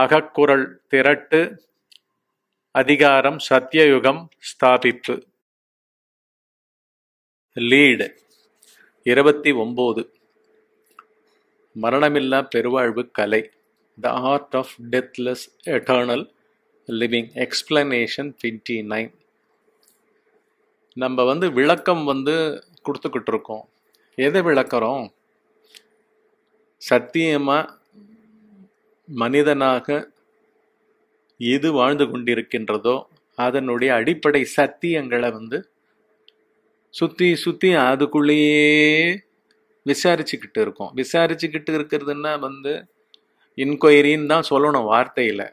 அகக்குரல் திரட்டு அதிகாரம் சத்தியயுகம் ஸ்தாபிப்பு லீடு இருபத்தி ஒம்பது மரணமில்லா பெருவாழ்வு கலை the art of deathless eternal living explanation twenty nine நம்ம வந்து விளக்கம் வந்து கொடுத்துக்கிட்டு இருக்கோம் எதை விளக்குறோம் சத்தியமாக மனிதனாக எது வாழ்ந்து கொண்டிருக்கின்றதோ அதனுடைய அடிப்படை சத்தியங்களை வந்து சுற்றி சுற்றி அதுக்குள்ளேயே விசாரிச்சுக்கிட்டு இருக்கோம் விசாரிச்சுக்கிட்டு இருக்கிறதுன்னா வந்து இன்கொயரின்னு தான் சொல்லணும் வார்த்தையில்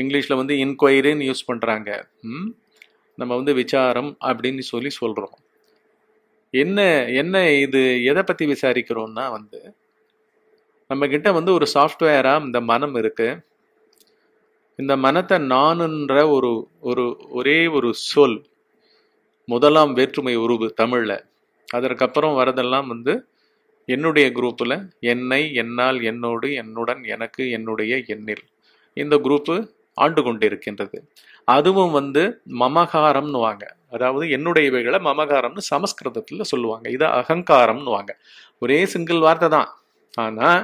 இங்கிலீஷில் வந்து இன்கொயரின்னு யூஸ் பண்ணுறாங்க நம்ம வந்து விசாரம் அப்படின்னு சொல்லி சொல்கிறோம் என்ன என்ன இது எதை பற்றி விசாரிக்கிறோம்னா வந்து நம்ம கிட்ட வந்து ஒரு சாஃப்ட்வேராக இந்த மனம் இருக்கு இந்த மனத்தை நானுன்ற ஒரு ஒரு ஒரே ஒரு சொல் முதலாம் வேற்றுமை உருவு தமிழில் அதற்கப்புறம் வரதெல்லாம் வந்து என்னுடைய குரூப்பில் என்னை என்னால் என்னோடு என்னுடன் எனக்கு என்னுடைய எண்ணில் இந்த குரூப்பு ஆண்டு கொண்டிருக்கின்றது அதுவும் வந்து மமகாரம்னு வாங்க அதாவது என்னுடைய இவைகளை மமகாரம்னு சமஸ்கிருதத்தில் சொல்லுவாங்க இது அகங்காரம்னு வாங்க ஒரே சிங்கிள் வார்த்தை தான் ஆனால்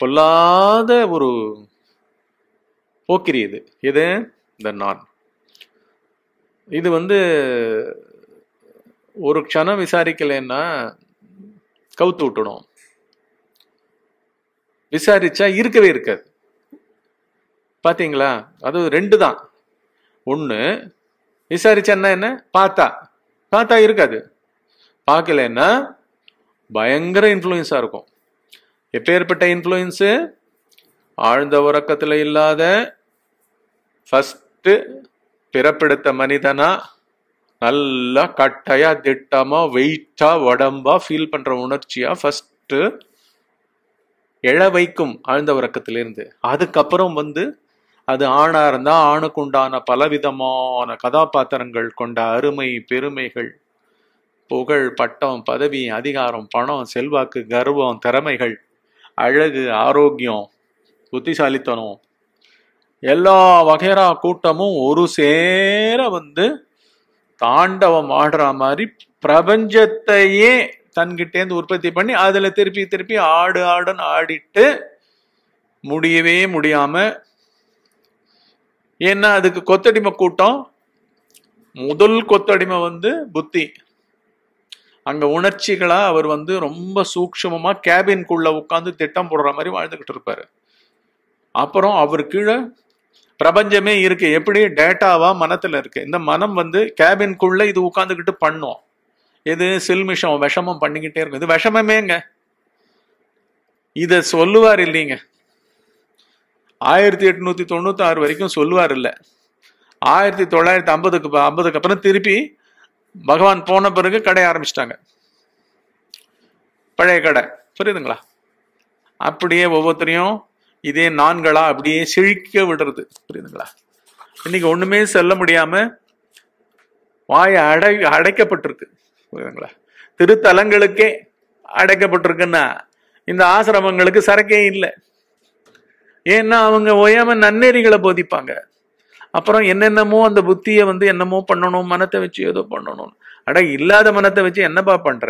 பொல்லாத ஒரு போக்கிரி இது எது இந்த நான் இது வந்து ஒரு க்ஷணம் விசாரிக்கலைன்னா கவுத்து விட்டுடும் விசாரிச்சா இருக்கவே இருக்காது பாத்தீங்களா அது ரெண்டு தான் ஒன்று விசாரிச்சேன்னா என்ன பார்த்தா பார்த்தா இருக்காது பார்க்கலன்னா பயங்கர இன்ஃப்ளூயன்ஸாக இருக்கும் எப்பேற்பட்ட இன்ஃப்ளூயன்ஸு ஆழ்ந்த உறக்கத்தில் இல்லாத ஃபஸ்ட்டு பிறப்பெடுத்த மனிதனா நல்லா கட்டையா திட்டமா வெயிட்டா உடம்பா ஃபீல் பண்ற உணர்ச்சியா ஃபஸ்ட்டு எழ வைக்கும் ஆழ்ந்த உறக்கத்திலிருந்து அதுக்கப்புறம் வந்து அது ஆணா இருந்தா ஆணுக்குண்டான பலவிதமான கதாபாத்திரங்கள் கொண்ட அருமை பெருமைகள் புகழ் பட்டம் பதவி அதிகாரம் பணம் செல்வாக்கு கர்வம் திறமைகள் அழகு ஆரோக்கியம் புத்திசாலித்தனம் எல்லா வகைரா கூட்டமும் ஒரு சேர வந்து தாண்டவம் ஆடுற மாதிரி பிரபஞ்சத்தையே தன்கிட்டேருந்து உற்பத்தி பண்ணி அதில் திருப்பி திருப்பி ஆடு ஆடுன்னு ஆடிட்டு முடியவே முடியாம ஏன்னா அதுக்கு கொத்தடிமை கூட்டம் முதல் கொத்தடிமை வந்து புத்தி அங்கே உணர்ச்சிகளாக அவர் வந்து ரொம்ப சூக்ஷமமாக கேபின்குள்ளே உட்காந்து திட்டம் போடுற மாதிரி வாழ்ந்துக்கிட்டு இருப்பார் அப்புறம் அவர் கீழே பிரபஞ்சமே இருக்கு எப்படி டேட்டாவா மனத்துல இருக்கு இந்த மனம் வந்து கேபின்குள்ள இது உட்காந்துக்கிட்டு பண்ணும் இது சில்மிஷம் விஷமம் பண்ணிக்கிட்டே இருக்கும் இது விஷமமேங்க இத சொல்லுவார் இல்லைங்க ஆயிரத்தி எட்நூத்தி தொண்ணூத்தி ஆறு வரைக்கும் சொல்லுவார் இல்லை ஆயிரத்தி தொள்ளாயிரத்தி ஐம்பதுக்கு ஐம்பதுக்கு அப்புறம் திருப்பி பகவான் போன பிறகு கடை ஆரம்பிச்சிட்டாங்க பழைய கடை புரியுதுங்களா அப்படியே ஒவ்வொருத்தரையும் இதே நான்களா அப்படியே செழிக்க விடுறது புரியுதுங்களா இன்னைக்கு ஒண்ணுமே சொல்ல முடியாம வாய அடை அடைக்கப்பட்டிருக்கு புரியுதுங்களா திருத்தலங்களுக்கே அடைக்கப்பட்டிருக்குன்னா இந்த ஆசிரமங்களுக்கு சரக்கே இல்லை ஏன்னா அவங்க ஓயாம நன்னெறிகளை போதிப்பாங்க அப்புறம் என்னென்னமோ அந்த புத்தியை வந்து என்னமோ பண்ணணும் மனத்தை வச்சு ஏதோ பண்ணணும் அட இல்லாத மனத்தை வச்சு என்னப்பா பண்ற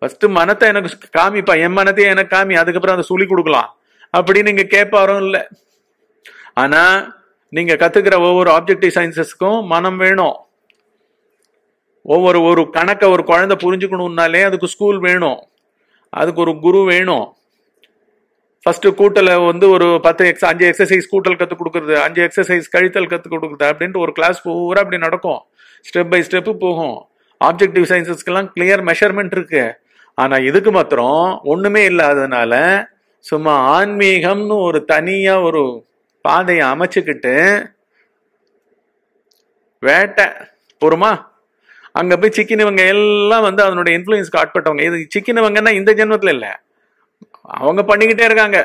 ஃபர்ஸ்ட் மனத்தை எனக்கு காமிப்பா என் மனத்தையே எனக்கு காமி அதுக்கப்புறம் அதை சொல்லி கொடுக்கலாம் அப்படின்னு நீங்க கேட்பாரும் இல்லை ஆனா நீங்க கத்துக்கிற ஒவ்வொரு ஆப்ஜெக்டிவ் சயின்சஸ்க்கும் மனம் வேணும் ஒவ்வொரு ஒரு கணக்கை ஒரு குழந்தை புரிஞ்சுக்கணும்னாலே அதுக்கு ஸ்கூல் வேணும் அதுக்கு ஒரு குரு வேணும் ஃபர்ஸ்ட் கூட்டல வந்து ஒரு பத்து எக்ஸ அஞ்சு எக்ஸசைஸ் கூட்டல் கற்றுக் கொடுக்குறது அஞ்சு எக்ஸசைஸ் கழித்தல் கற்றுக் கொடுக்குறது அப்படின்ட்டு ஒரு கிளாஸ் பூரா அப்படி நடக்கும் ஸ்டெப் பை ஸ்டெப்பு போகும் ஆப்ஜெக்டிவ் சயின்சஸ்க்கெல்லாம் கிளியர் மெஷர்மெண்ட் இருக்கு ஆனா இதுக்கு மாத்திரம் ஒண்ணுமே இல்லாததுனால சும்மா ஆன்மீகம்னு ஒரு தனியா ஒரு பாதையை அமைச்சுக்கிட்டு வேட்டை போருமா அங்க போய் சிக்கினவங்க எல்லாம் வந்து அதனுடைய இன்ஃபுளுயன்ஸ்க்கு ஆட்பட்டவங்க இது சிக்கினவங்கன்னா இந்த ஜென்மத்துல இல்லை அவங்க பண்ணிக்கிட்டே இருக்காங்க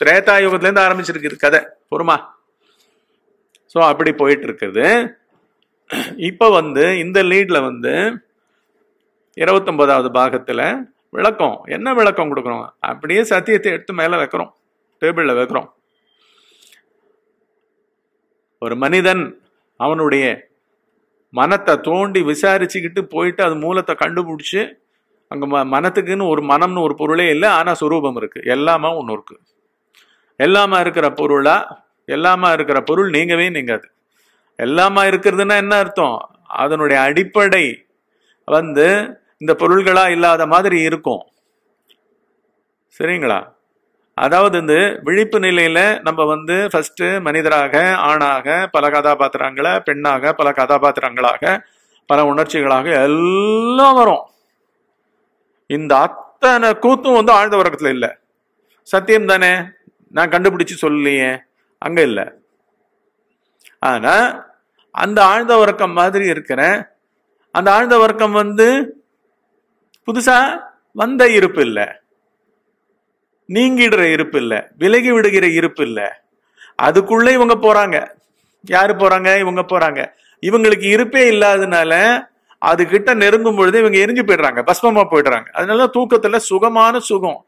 திரேதா யுகத்துலேருந்து ஆரம்பிச்சிருக்கு கதை பொறுமா ஸோ அப்படி போயிட்டு இருக்குது இப்போ வந்து இந்த லீட்ல வந்து இருபத்தொம்போதாவது பாகத்தில் விளக்கம் என்ன விளக்கம் கொடுக்குறோம் அப்படியே சத்தியத்தை எடுத்து மேலே வைக்கிறோம் டேபிளில் வைக்கிறோம் ஒரு மனிதன் அவனுடைய மனத்தை தோண்டி விசாரிச்சுக்கிட்டு போயிட்டு அது மூலத்தை கண்டுபிடிச்சி அங்கே ம மனத்துக்குன்னு ஒரு மனம்னு ஒரு பொருளே இல்லை ஆனால் சுரூபம் இருக்குது எல்லாமே ஒன்று இருக்குது எல்லாமா இருக்கிற பொருளாக எல்லாமா இருக்கிற பொருள் நீங்கவே நீங்காது எல்லாமா இருக்கிறதுனா என்ன அர்த்தம் அதனுடைய அடிப்படை வந்து இந்த பொருள்களாக இல்லாத மாதிரி இருக்கும் சரிங்களா அதாவது வந்து விழிப்பு நிலையில் நம்ம வந்து ஃபஸ்ட்டு மனிதராக ஆணாக பல கதாபாத்திரங்களை பெண்ணாக பல கதாபாத்திரங்களாக பல உணர்ச்சிகளாக எல்லாம் வரும் இந்த அத்தனை கூத்தும் வந்து ஆழ்ந்த உறக்கத்தில் இல்லை சத்தியம் தானே நான் கண்டுபிடிச்சு சொல்லலையே அங்கே இல்லை ஆனால் அந்த ஆழ்ந்த உறக்கம் மாதிரி இருக்கிற அந்த ஆழ்ந்த உறக்கம் வந்து புதுசாக வந்த இருப்பு இல்லை நீங்கிடுற இருப்பு இல்லை விலகி விடுகிற இருப்பு இல்லை அதுக்குள்ளே இவங்க போகிறாங்க யார் போகிறாங்க இவங்க போகிறாங்க இவங்களுக்கு இருப்பே இல்லாததுனால அது கிட்ட நெருங்கும் பொழுது இவங்க எரிஞ்சு போயிடுறாங்க பஸ்மமா போயிடுறாங்க அதனால தூக்கத்துல சுகமான சுகம்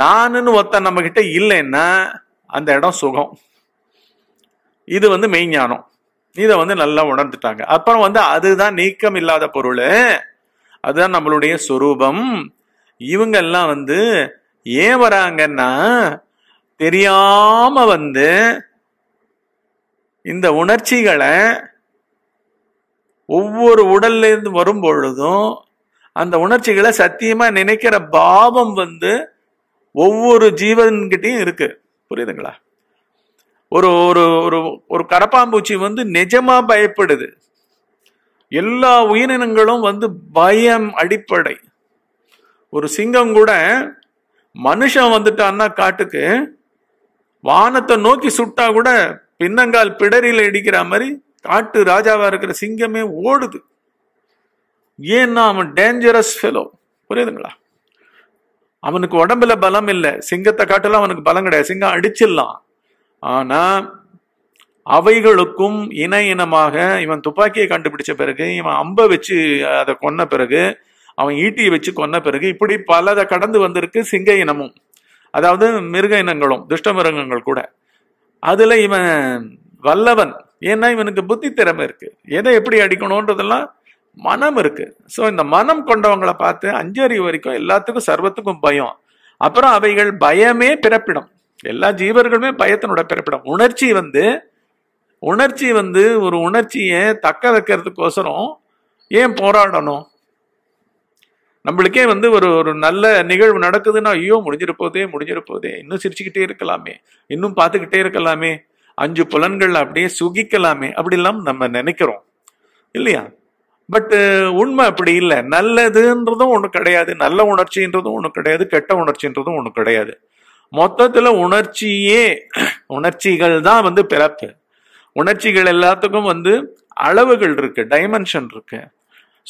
நானுன்னு ஒருத்தன் நம்ம கிட்ட இல்லைன்னா அந்த இடம் சுகம் இது வந்து மெய்ஞானம் இதை வந்து நல்லா உணர்ந்துட்டாங்க அப்புறம் வந்து அதுதான் நீக்கம் இல்லாத பொருள் அதுதான் நம்மளுடைய சொரூபம் இவங்கெல்லாம் வந்து ஏன் வராங்கன்னா தெரியாம வந்து இந்த உணர்ச்சிகளை ஒவ்வொரு உடல்லேருந்து வரும் பொழுதும் அந்த உணர்ச்சிகளை சத்தியமா நினைக்கிற பாவம் வந்து ஒவ்வொரு ஜீவன்கிட்டையும் இருக்கு புரியுதுங்களா ஒரு ஒரு ஒரு ஒரு கரப்பாம்பூச்சி வந்து நிஜமா பயப்படுது எல்லா உயிரினங்களும் வந்து பயம் அடிப்படை ஒரு சிங்கம் கூட மனுஷன் வந்துட்டான்னா காட்டுக்கு வானத்தை நோக்கி சுட்டா கூட பின்னங்கால் பிடரியில் இடிக்கிற மாதிரி காட்டு ராஜாவா இருக்கிற சிங்கமே ஓடுது ஏன்னா அவன் டேஞ்சரஸ் ஃபெலோ புரியுதுங்களா அவனுக்கு உடம்புல பலம் இல்லை சிங்கத்தை காட்டலாம் அவனுக்கு பலம் கிடையாது சிங்கம் அடிச்சிடலாம் ஆனா அவைகளுக்கும் இன இனமாக இவன் துப்பாக்கியை கண்டுபிடிச்ச பிறகு இவன் அம்பை வச்சு அதை கொன்ன பிறகு அவன் ஈட்டியை வச்சு கொன்ன பிறகு இப்படி பலதை கடந்து வந்திருக்கு சிங்க இனமும் அதாவது மிருக இனங்களும் துஷ்ட மிருகங்கள் கூட அதுல இவன் வல்லவன் ஏன்னா இவனுக்கு புத்தி திறமை இருக்கு எதை எப்படி அடிக்கணும்ன்றதெல்லாம் மனம் இருக்கு ஸோ இந்த மனம் கொண்டவங்களை பார்த்து அஞ்சறிவு வரைக்கும் எல்லாத்துக்கும் சர்வத்துக்கும் பயம் அப்புறம் அவைகள் பயமே பிறப்பிடம் எல்லா ஜீவர்களுமே பயத்தினோட பிறப்பிடம் உணர்ச்சி வந்து உணர்ச்சி வந்து ஒரு உணர்ச்சியை தக்க வைக்கிறதுக்கோசரம் ஏன் போராடணும் நம்மளுக்கே வந்து ஒரு ஒரு நல்ல நிகழ்வு நடக்குதுன்னா ஐயோ முடிஞ்சிருப்போதே முடிஞ்சிருப்போதே இன்னும் சிரிச்சுக்கிட்டே இருக்கலாமே இன்னும் பார்த்துக்கிட்டே இருக்கலாமே அஞ்சு புலன்கள் அப்படியே சுகிக்கலாமே அப்படிலாம் நம்ம நினைக்கிறோம் இல்லையா பட்டு உண்மை அப்படி இல்லை நல்லதுன்றதும் ஒன்று கிடையாது நல்ல உணர்ச்சின்றதும் ஒன்று கிடையாது கெட்ட உணர்ச்சின்றதும் ஒன்று கிடையாது மொத்தத்தில் உணர்ச்சியே உணர்ச்சிகள் தான் வந்து பிறப்பு உணர்ச்சிகள் எல்லாத்துக்கும் வந்து அளவுகள் இருக்கு டைமென்ஷன் இருக்கு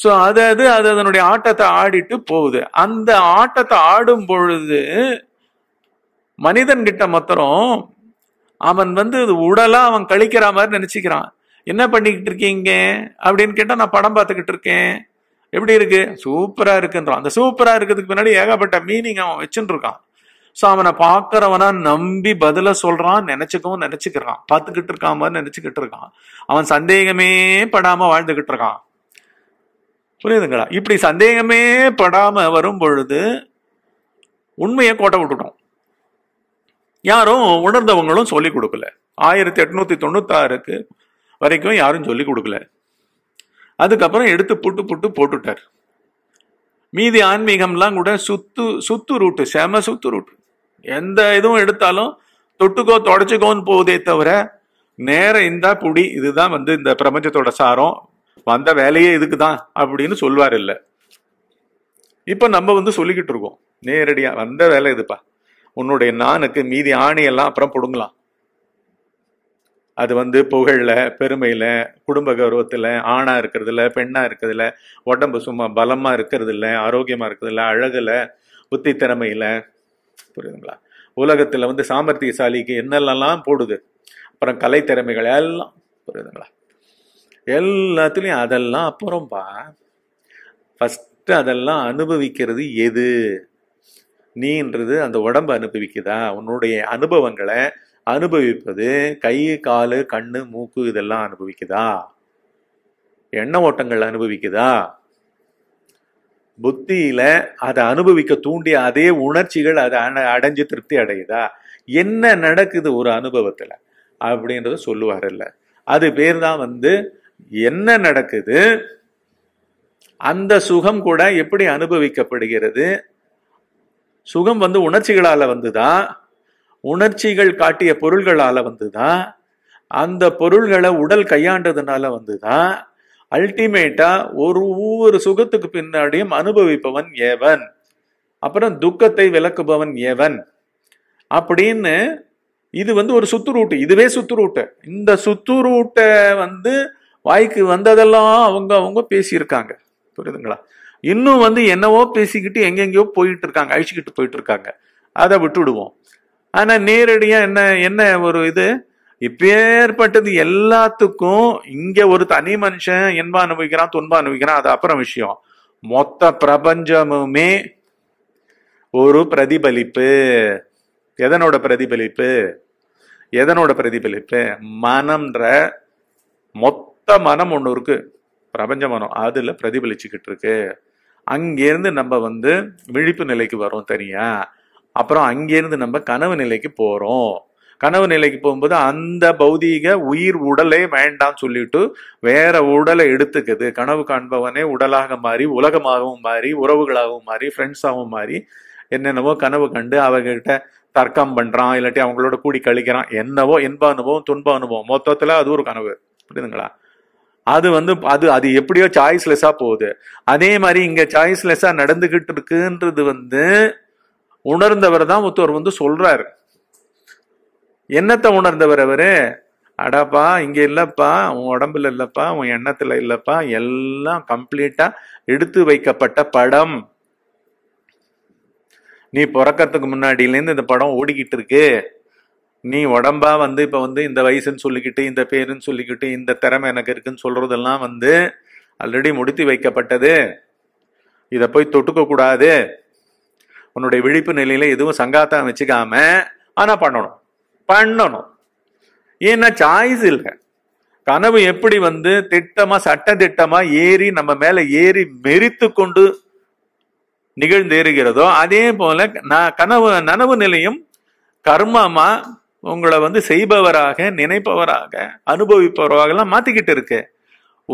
ஸோ அது அது அது அதனுடைய ஆட்டத்தை ஆடிட்டு போகுது அந்த ஆட்டத்தை ஆடும் பொழுது மனிதன்கிட்ட மாத்திரம் அவன் வந்து உடலா அவன் கழிக்கிற மாதிரி நினைச்சுக்கிறான் என்ன பண்ணிக்கிட்டு இருக்கீங்க அப்படின்னு கேட்டா நான் படம் பார்த்துக்கிட்டு இருக்கேன் எப்படி இருக்கு சூப்பரா இருக்குன்றான் அந்த சூப்பரா இருக்கிறதுக்கு பின்னாடி ஏகப்பட்ட மீனிங் அவன் வச்சுட்டு இருக்கான் ஸோ அவனை பார்க்கறவனா நம்பி பதில சொல்றான் நினைச்சுக்கவும் நினைச்சுக்கிறான் பார்த்துக்கிட்டு இருக்கான் மாதிரி நினைச்சுக்கிட்டு இருக்கான் அவன் சந்தேகமே படாம வாழ்ந்துகிட்டு இருக்கான் புரியுதுங்களா இப்படி சந்தேகமே படாம வரும் பொழுது உண்மையை கோட்டை விட்டுடும் யாரும் உணர்ந்தவங்களும் சொல்லிக் கொடுக்கல ஆயிரத்தி எட்நூத்தி தொண்ணூத்தாறுக்கு வரைக்கும் யாரும் சொல்லிக் கொடுக்கல அதுக்கப்புறம் எடுத்து புட்டு புட்டு போட்டுட்டார் மீதி ஆன்மீகம்லாம் கூட சுத்து சுத்து ரூட்டு செம சுத்து ரூட்டு எந்த இதுவும் எடுத்தாலும் தொட்டுக்கோ தொடச்சிக்கோன்னு போகுதே தவிர நேர இந்தா புடி இதுதான் வந்து இந்த பிரபஞ்சத்தோட சாரம் வந்த வேலையே இதுக்கு தான் அப்படின்னு சொல்வார் இல்லை இப்போ நம்ம வந்து சொல்லிக்கிட்டு இருக்கோம் நேரடியாக வந்த வேலை இதுப்பா உன்னுடைய நானுக்கு மீதி ஆணையெல்லாம் அப்புறம் பிடுங்கலாம் அது வந்து புகழில் பெருமையில் குடும்ப கௌரவத்துல ஆணா இருக்கிறதுல பெண்ணாக இருக்கிறதுல உடம்பு சும்மா பலமா இருக்கிறதுல ஆரோக்கியமாக இருக்கிறதுல அழகில் புத்தி திறமையில் புரியுதுங்களா உலகத்தில் வந்து சாமர்த்தியசாலிக்கு என்னெல்லாம் போடுது அப்புறம் கலை திறமைகள் எல்லாம் புரியுதுங்களா எல்லாத்துலேயும் அதெல்லாம் அப்புறம்பா ஃபஸ்ட்டு அதெல்லாம் அனுபவிக்கிறது எது நீன்றது அந்த உடம்பு அனுபவிக்குதா உன்னுடைய அனுபவங்களை அனுபவிப்பது கை காலு கண்ணு மூக்கு இதெல்லாம் அனுபவிக்குதா எண்ண ஓட்டங்கள் அனுபவிக்குதா புத்தியில அதை அனுபவிக்க தூண்டிய அதே உணர்ச்சிகள் அதை அடைஞ்சு திருப்தி அடையுதா என்ன நடக்குது ஒரு அனுபவத்துல அப்படின்றத சொல்லுவார் இல்லை அது பேர் தான் வந்து என்ன நடக்குது அந்த சுகம் கூட எப்படி அனுபவிக்கப்படுகிறது சுகம் வந்து உணர்ச்சிகளால் வந்துதான் உணர்ச்சிகள் காட்டிய பொருள்களால் வந்து தான் அந்த பொருள்களை உடல் கையாண்டதுனால வந்துதான் அல்டிமேட்டா ஒரு ஒவ்வொரு சுகத்துக்கு பின்னாடியும் அனுபவிப்பவன் ஏவன் அப்புறம் துக்கத்தை விளக்குபவன் ஏவன் அப்படின்னு இது வந்து ஒரு சுத்துரூட்டு இதுவே சுத்துரூட்டு இந்த சுத்துரூட்டை வந்து வாய்க்கு வந்ததெல்லாம் அவங்க அவங்க பேசியிருக்காங்க புரியுதுங்களா இன்னும் வந்து என்னவோ பேசிக்கிட்டு எங்கெங்கேயோ போயிட்டு இருக்காங்க அழிச்சுக்கிட்டு போயிட்டு இருக்காங்க அதை விட்டு விடுவோம் ஆனால் நேரடியாக என்ன என்ன ஒரு இது இப்பேற்பட்டது எல்லாத்துக்கும் இங்க ஒரு தனி மனுஷன் இன்பம் அனுபவிக்கிறான் துன்பம் அனுபவிக்கிறான் அது அப்புறம் விஷயம் மொத்த பிரபஞ்சமுமே ஒரு பிரதிபலிப்பு எதனோட பிரதிபலிப்பு எதனோட பிரதிபலிப்பு மனம்ன்ற மொத்த மனம் ஒன்று இருக்கு பிரபஞ்ச மனம் அதுல பிரதிபலிச்சுக்கிட்டு இருக்கு அங்கேருந்து நம்ம வந்து விழிப்பு நிலைக்கு வரோம் தனியா அப்புறம் அங்கேருந்து நம்ம கனவு நிலைக்கு போகிறோம் கனவு நிலைக்கு போகும்போது அந்த பௌதீக உயிர் உடலே வேண்டாம்னு சொல்லிட்டு வேற உடலை எடுத்துக்குது கனவு காண்பவனே உடலாக மாறி உலகமாகவும் மாறி உறவுகளாகவும் மாறி ஃப்ரெண்ட்ஸாகவும் மாறி என்னென்னவோ கனவு கண்டு அவங்ககிட்ட தர்க்கம் பண்ணுறான் இல்லாட்டி அவங்களோட கூடி கழிக்கிறான் என்னவோ இன்ப அனுபவம் துன்ப அனுபவம் மொத்தத்தில் அது ஒரு கனவு புரியுதுங்களா அது வந்து அது அது எப்படியோ சாய்ஸ்லெஸ்ஸா போகுது அதே மாதிரி இங்க சாய்ஸ்லெஸ்ஸா நடந்துகிட்டு இருக்குன்றது வந்து உணர்ந்தவர் தான் ஒருத்தவர் வந்து சொல்றாரு என்னத்தை உணர்ந்தவர் அவரு அடாப்பா இங்க இல்லப்பா உன் உடம்புல இல்லப்பா உன் எண்ணத்துல இல்லப்பா எல்லாம் கம்ப்ளீட்டா எடுத்து வைக்கப்பட்ட படம் நீ பிறக்கிறதுக்கு முன்னாடியிலேருந்து இந்த படம் ஓடிக்கிட்டு இருக்கு நீ உடம்பா வந்து இப்போ வந்து இந்த வயசுன்னு சொல்லிக்கிட்டு இந்த பேருன்னு சொல்லிக்கிட்டு இந்த திறமை எனக்கு இருக்குன்னு சொல்றதெல்லாம் வந்து ஆல்ரெடி முடித்து வைக்கப்பட்டது இதை போய் தொட்டுக்க கூடாது உன்னுடைய விழிப்பு நிலையில எதுவும் சங்காத்தான் வச்சுக்காம ஆனா பண்ணணும் பண்ணணும் ஏன்னா சாய்ஸ் இல்லை கனவு எப்படி வந்து திட்டமா சட்ட திட்டமா ஏறி நம்ம மேல ஏறி மெரித்து கொண்டு நிகழ்ந்தேறுகிறதோ அதே போல நான் கனவு நனவு நிலையும் கர்மமா உங்களை வந்து செய்பவராக நினைப்பவராக அனுபவிப்பவராக எல்லாம் மாத்திக்கிட்டு இருக்கு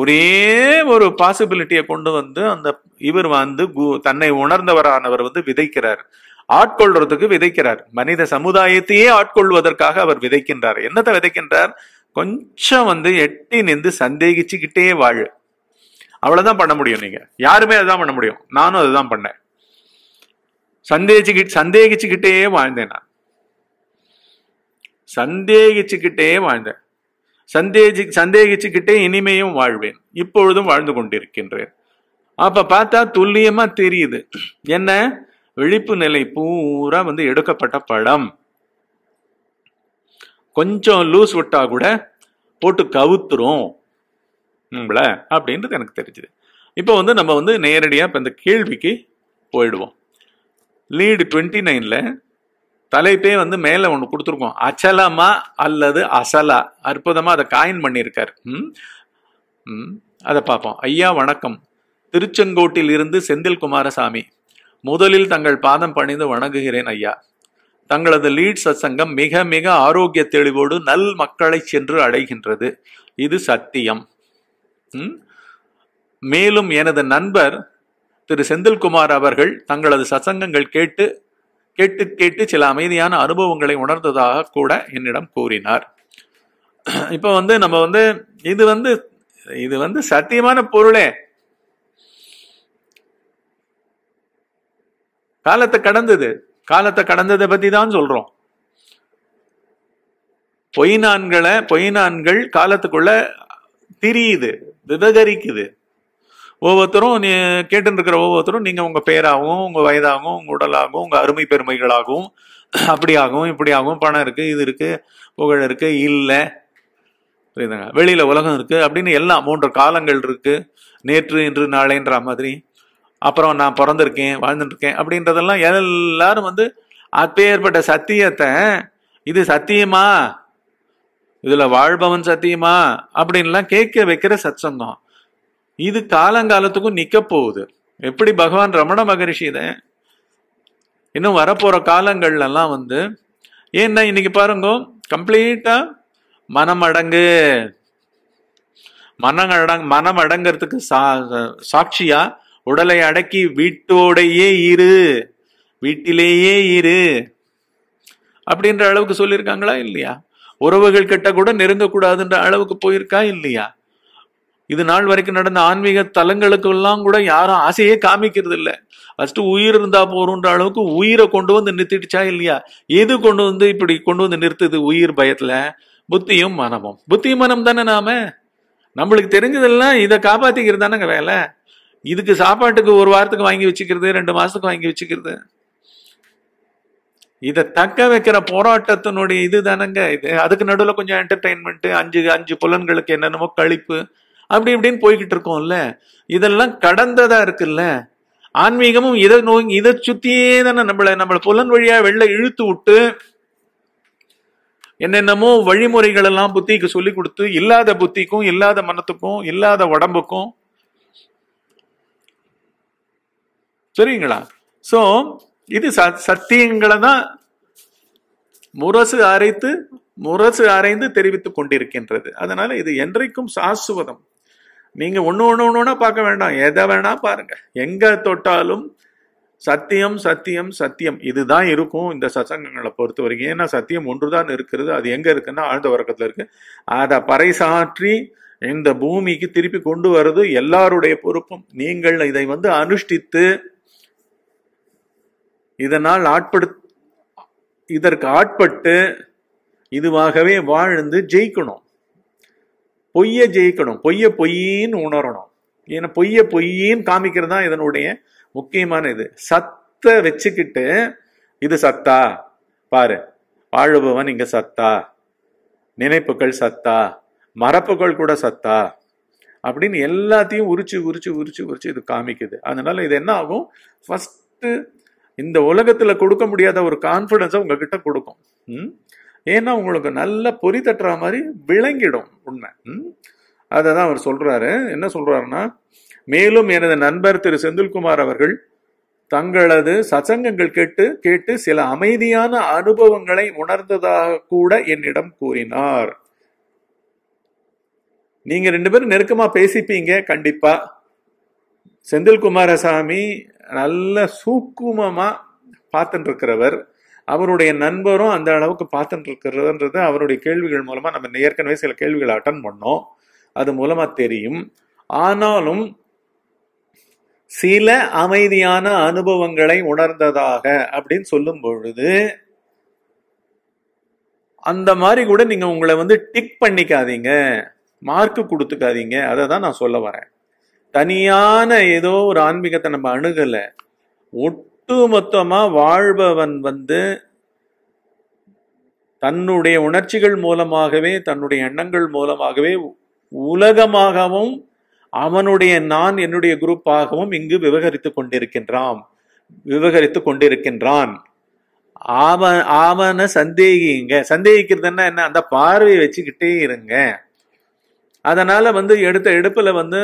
ஒரே ஒரு பாசிபிலிட்டியை கொண்டு வந்து அந்த இவர் வந்து தன்னை உணர்ந்தவரானவர் வந்து விதைக்கிறார் ஆட்கொள்றதுக்கு விதைக்கிறார் மனித சமுதாயத்தையே ஆட்கொள்வதற்காக அவர் விதைக்கின்றார் என்னத்தை விதைக்கின்றார் கொஞ்சம் வந்து எட்டி நின்று சந்தேகிச்சுக்கிட்டே வாழ் அவ்வளவுதான் பண்ண முடியும் நீங்க யாருமே அதுதான் பண்ண முடியும் நானும் அதுதான் பண்ணேன் சந்தேகிச்சுக்கிட்டு சந்தேகிச்சுக்கிட்டே வாழ்ந்தேன் நான் சந்தேகிச்சுக்கிட்டே வாழ்ந்தேன் சந்தேகி சந்தேகிச்சுக்கிட்டே இனிமையும் வாழ்வேன் இப்பொழுதும் வாழ்ந்து கொண்டிருக்கின்றேன் அப்ப பார்த்தா துல்லியமா தெரியுது என்ன விழிப்பு நிலை பூரா வந்து எடுக்கப்பட்ட படம் கொஞ்சம் லூஸ் விட்டா கூட போட்டு கவுத்துரும் அப்படின்றது எனக்கு தெரிஞ்சுது இப்போ வந்து நம்ம வந்து நேரடியாக இப்போ இந்த கேள்விக்கு போயிடுவோம் லீடு டுவெண்ட்டி நைனில் தலைப்பே வந்து மேலே ஒன்று கொடுத்துருக்கோம் அச்சலமா அல்லது அசலா அற்புதமாக அதை காயின் பண்ணியிருக்கார் ம் ம் அதை பார்ப்போம் ஐயா வணக்கம் திருச்செங்கோட்டில் இருந்து செந்தில் குமாரசாமி முதலில் தங்கள் பாதம் பணிந்து வணங்குகிறேன் ஐயா தங்களது லீட் சத்சங்கம் மிக மிக ஆரோக்கிய தெளிவோடு நல் மக்களை சென்று அடைகின்றது இது சத்தியம் மேலும் எனது நண்பர் திரு செந்தில்குமார் அவர்கள் தங்களது சசங்கங்கள் கேட்டு கேட்டு கேட்டு சில அமைதியான அனுபவங்களை உணர்ந்ததாக கூட என்னிடம் கூறினார் இப்போ வந்து நம்ம வந்து இது வந்து இது வந்து சத்தியமான பொருளே காலத்தை கடந்தது காலத்தை கடந்ததை பத்தி தான் சொல்றோம் பொய் நான்களை பொய் நான்கள் காலத்துக்குள்ள திரியுது விவகரிக்குது ஒவ்வொருத்தரும் நீ கேட்டுன்னு இருக்கிற ஒவ்வொருத்தரும் நீங்கள் உங்கள் பேராகவும் உங்கள் வயதாகவும் உங்கள் உடலாகவும் உங்கள் அருமை பெருமைகளாகவும் அப்படி ஆகும் இப்படி ஆகும் பணம் இருக்குது இது இருக்குது புகழ் இருக்குது இல்லை புரியுதுங்க வெளியில் உலகம் இருக்குது அப்படின்னு எல்லாம் மூன்று காலங்கள் இருக்குது நேற்று இன்று நாளைன்ற மாதிரி அப்புறம் நான் பிறந்திருக்கேன் வாழ்ந்துட்டுருக்கேன் அப்படின்றதெல்லாம் எல்லாரும் வந்து அப்பேற்பட்ட சத்தியத்தை இது சத்தியமா இதில் வாழ்பவன் சத்தியமா அப்படின்லாம் கேட்க வைக்கிற சச்சந்தம் இது காலங்காலத்துக்கும் நிற்க போகுது எப்படி பகவான் ரமண மகரிஷி இதை இன்னும் வரப்போகிற காலங்கள்லாம் வந்து ஏன்னா இன்னைக்கு பாருங்க கம்ப்ளீட்டாக மனமடங்கு அடங்கு மனம் அடங்கிறதுக்கு சா சாட்சியா உடலை அடக்கி வீட்டோடையே இரு வீட்டிலேயே இரு அப்படின்ற அளவுக்கு சொல்லியிருக்காங்களா இல்லையா உறவுகள் கிட்ட கூட நெருங்கக்கூடாதுன்ற அளவுக்கு போயிருக்கா இல்லையா இது நாள் வரைக்கும் நடந்த ஆன்மீக தலங்களுக்கெல்லாம் கூட யாரும் ஆசையே காமிக்கிறது இல்லை ஃபர்ஸ்ட் உயிர் இருந்தா போறோன்ற அளவுக்கு உயிரை கொண்டு வந்து நிறுத்திடுச்சா இல்லையா எது கொண்டு வந்து இப்படி கொண்டு வந்து நிறுத்துது உயிர் பயத்துல புத்தியும் மனமும் புத்தி மனம் தானே நாம நம்மளுக்கு தெரிஞ்சதெல்லாம் இதை காப்பாத்திக்கிறது தானேங்க வேலை இதுக்கு சாப்பாட்டுக்கு ஒரு வாரத்துக்கு வாங்கி வச்சுக்கிறது ரெண்டு மாசத்துக்கு வாங்கி வச்சுக்கிறது இதை தக்க வைக்கிற போராட்டத்தினுடைய இது தானங்க இது அதுக்கு நடுவில் கொஞ்சம் என்டர்டைன்மெண்ட் அஞ்சு அஞ்சு புலன்களுக்கு என்னென்னமோ கழிப்பு அப்படி இப்படின்னு போய்கிட்டு இருக்கோம்ல இதெல்லாம் கடந்ததா இருக்குல்ல ஆன்மீகமும் இதை நோய் இதை சுத்தியே தானே நம்மளை நம்மளை புலன் வழியா வெளில இழுத்து விட்டு என்னென்னமோ வழிமுறைகள் எல்லாம் புத்திக்கு சொல்லி கொடுத்து இல்லாத புத்திக்கும் இல்லாத மனத்துக்கும் இல்லாத உடம்புக்கும் சரிங்களா சோ இது சத்தியங்களை தான் முரசு அரைத்து முரசு அரைந்து தெரிவித்துக் கொண்டிருக்கின்றது அதனால இது என்றைக்கும் சாசுவதம் நீங்கள் ஒன்று ஒன்று ஒன்று ஒன்றா பார்க்க வேண்டாம் எதை வேணால் பாருங்கள் எங்கே தொட்டாலும் சத்தியம் சத்தியம் சத்தியம் இதுதான் இருக்கும் இந்த சசங்கங்களை பொறுத்த வரைக்கும் ஏன்னா சத்தியம் ஒன்றுதான் இருக்கிறது அது எங்கே இருக்குன்னா ஆழ்ந்த உறக்கத்தில் இருக்குது அதை பறைசாற்றி இந்த பூமிக்கு திருப்பி கொண்டு வர்றது எல்லாருடைய பொறுப்பும் நீங்கள் இதை வந்து அனுஷ்டித்து இதனால் ஆட்படுத் இதற்கு ஆட்பட்டு இதுவாகவே வாழ்ந்து ஜெயிக்கணும் பொய்யை ஜெயிக்கணும் பொய்ய பொய்ன்னு உணரணும் ஏன்னா பொய்ய பொய்யின்னு காமிக்கிறது தான் இதனுடைய முக்கியமான இது சத்தை வச்சுக்கிட்டு இது சத்தா பாரு வாழுபவன் இங்க சத்தா நினைப்புகள் சத்தா மரப்புகள் கூட சத்தா அப்படின்னு எல்லாத்தையும் உரிச்சு உரிச்சு உரிச்சு உரிச்சு இது காமிக்குது அதனால இது என்ன ஆகும் ஃபஸ்ட்டு இந்த உலகத்துல கொடுக்க முடியாத ஒரு கான்பிடன்ஸை உங்ககிட்ட கொடுக்கும் ஏன்னா உங்களுக்கு நல்ல பொறி தட்டுற மாதிரி விளங்கிடும் உண்மை அதை தான் அவர் சொல்கிறாரு என்ன சொல்கிறாருன்னா மேலும் எனது நண்பர் திரு செந்தில்குமார் அவர்கள் தங்களது சச்சங்கங்கள் கேட்டு கேட்டு சில அமைதியான அனுபவங்களை உணர்ந்ததாக கூட என்னிடம் கூறினார் நீங்க ரெண்டு பேரும் நெருக்கமா பேசிப்பீங்க கண்டிப்பா செந்தில் குமாரசாமி நல்ல சூக்குமமா பார்த்துட்டு இருக்கிறவர் அவருடைய நண்பரும் அந்த அளவுக்கு பார்த்துட்டு இருக்கிறதுன்றது அவருடைய கேள்விகள் மூலமாக நம்ம ஏற்கனவே சில கேள்விகளை அட்டன் பண்ணோம் அது மூலமாக தெரியும் ஆனாலும் சில அமைதியான அனுபவங்களை உணர்ந்ததாக அப்படின்னு சொல்லும் பொழுது அந்த மாதிரி கூட நீங்க உங்களை வந்து டிக் பண்ணிக்காதீங்க மார்க் கொடுத்துக்காதீங்க அதை தான் நான் சொல்ல வரேன் தனியான ஏதோ ஒரு ஆன்மீகத்தை நம்ம அணுகலை ஒட்டுமொத்தமா வாழ்பவன் வந்து தன்னுடைய உணர்ச்சிகள் மூலமாகவே தன்னுடைய எண்ணங்கள் மூலமாகவே உலகமாகவும் அவனுடைய நான் என்னுடைய குரூப்பாகவும் இங்கு விவகரித்து கொண்டிருக்கின்றான் விவகரித்து கொண்டிருக்கின்றான் அவன் அவனை சந்தேகிங்க சந்தேகிக்கிறதுன்னா என்ன அந்த பார்வையை வச்சுக்கிட்டே இருங்க அதனால வந்து எடுத்த எடுப்புல வந்து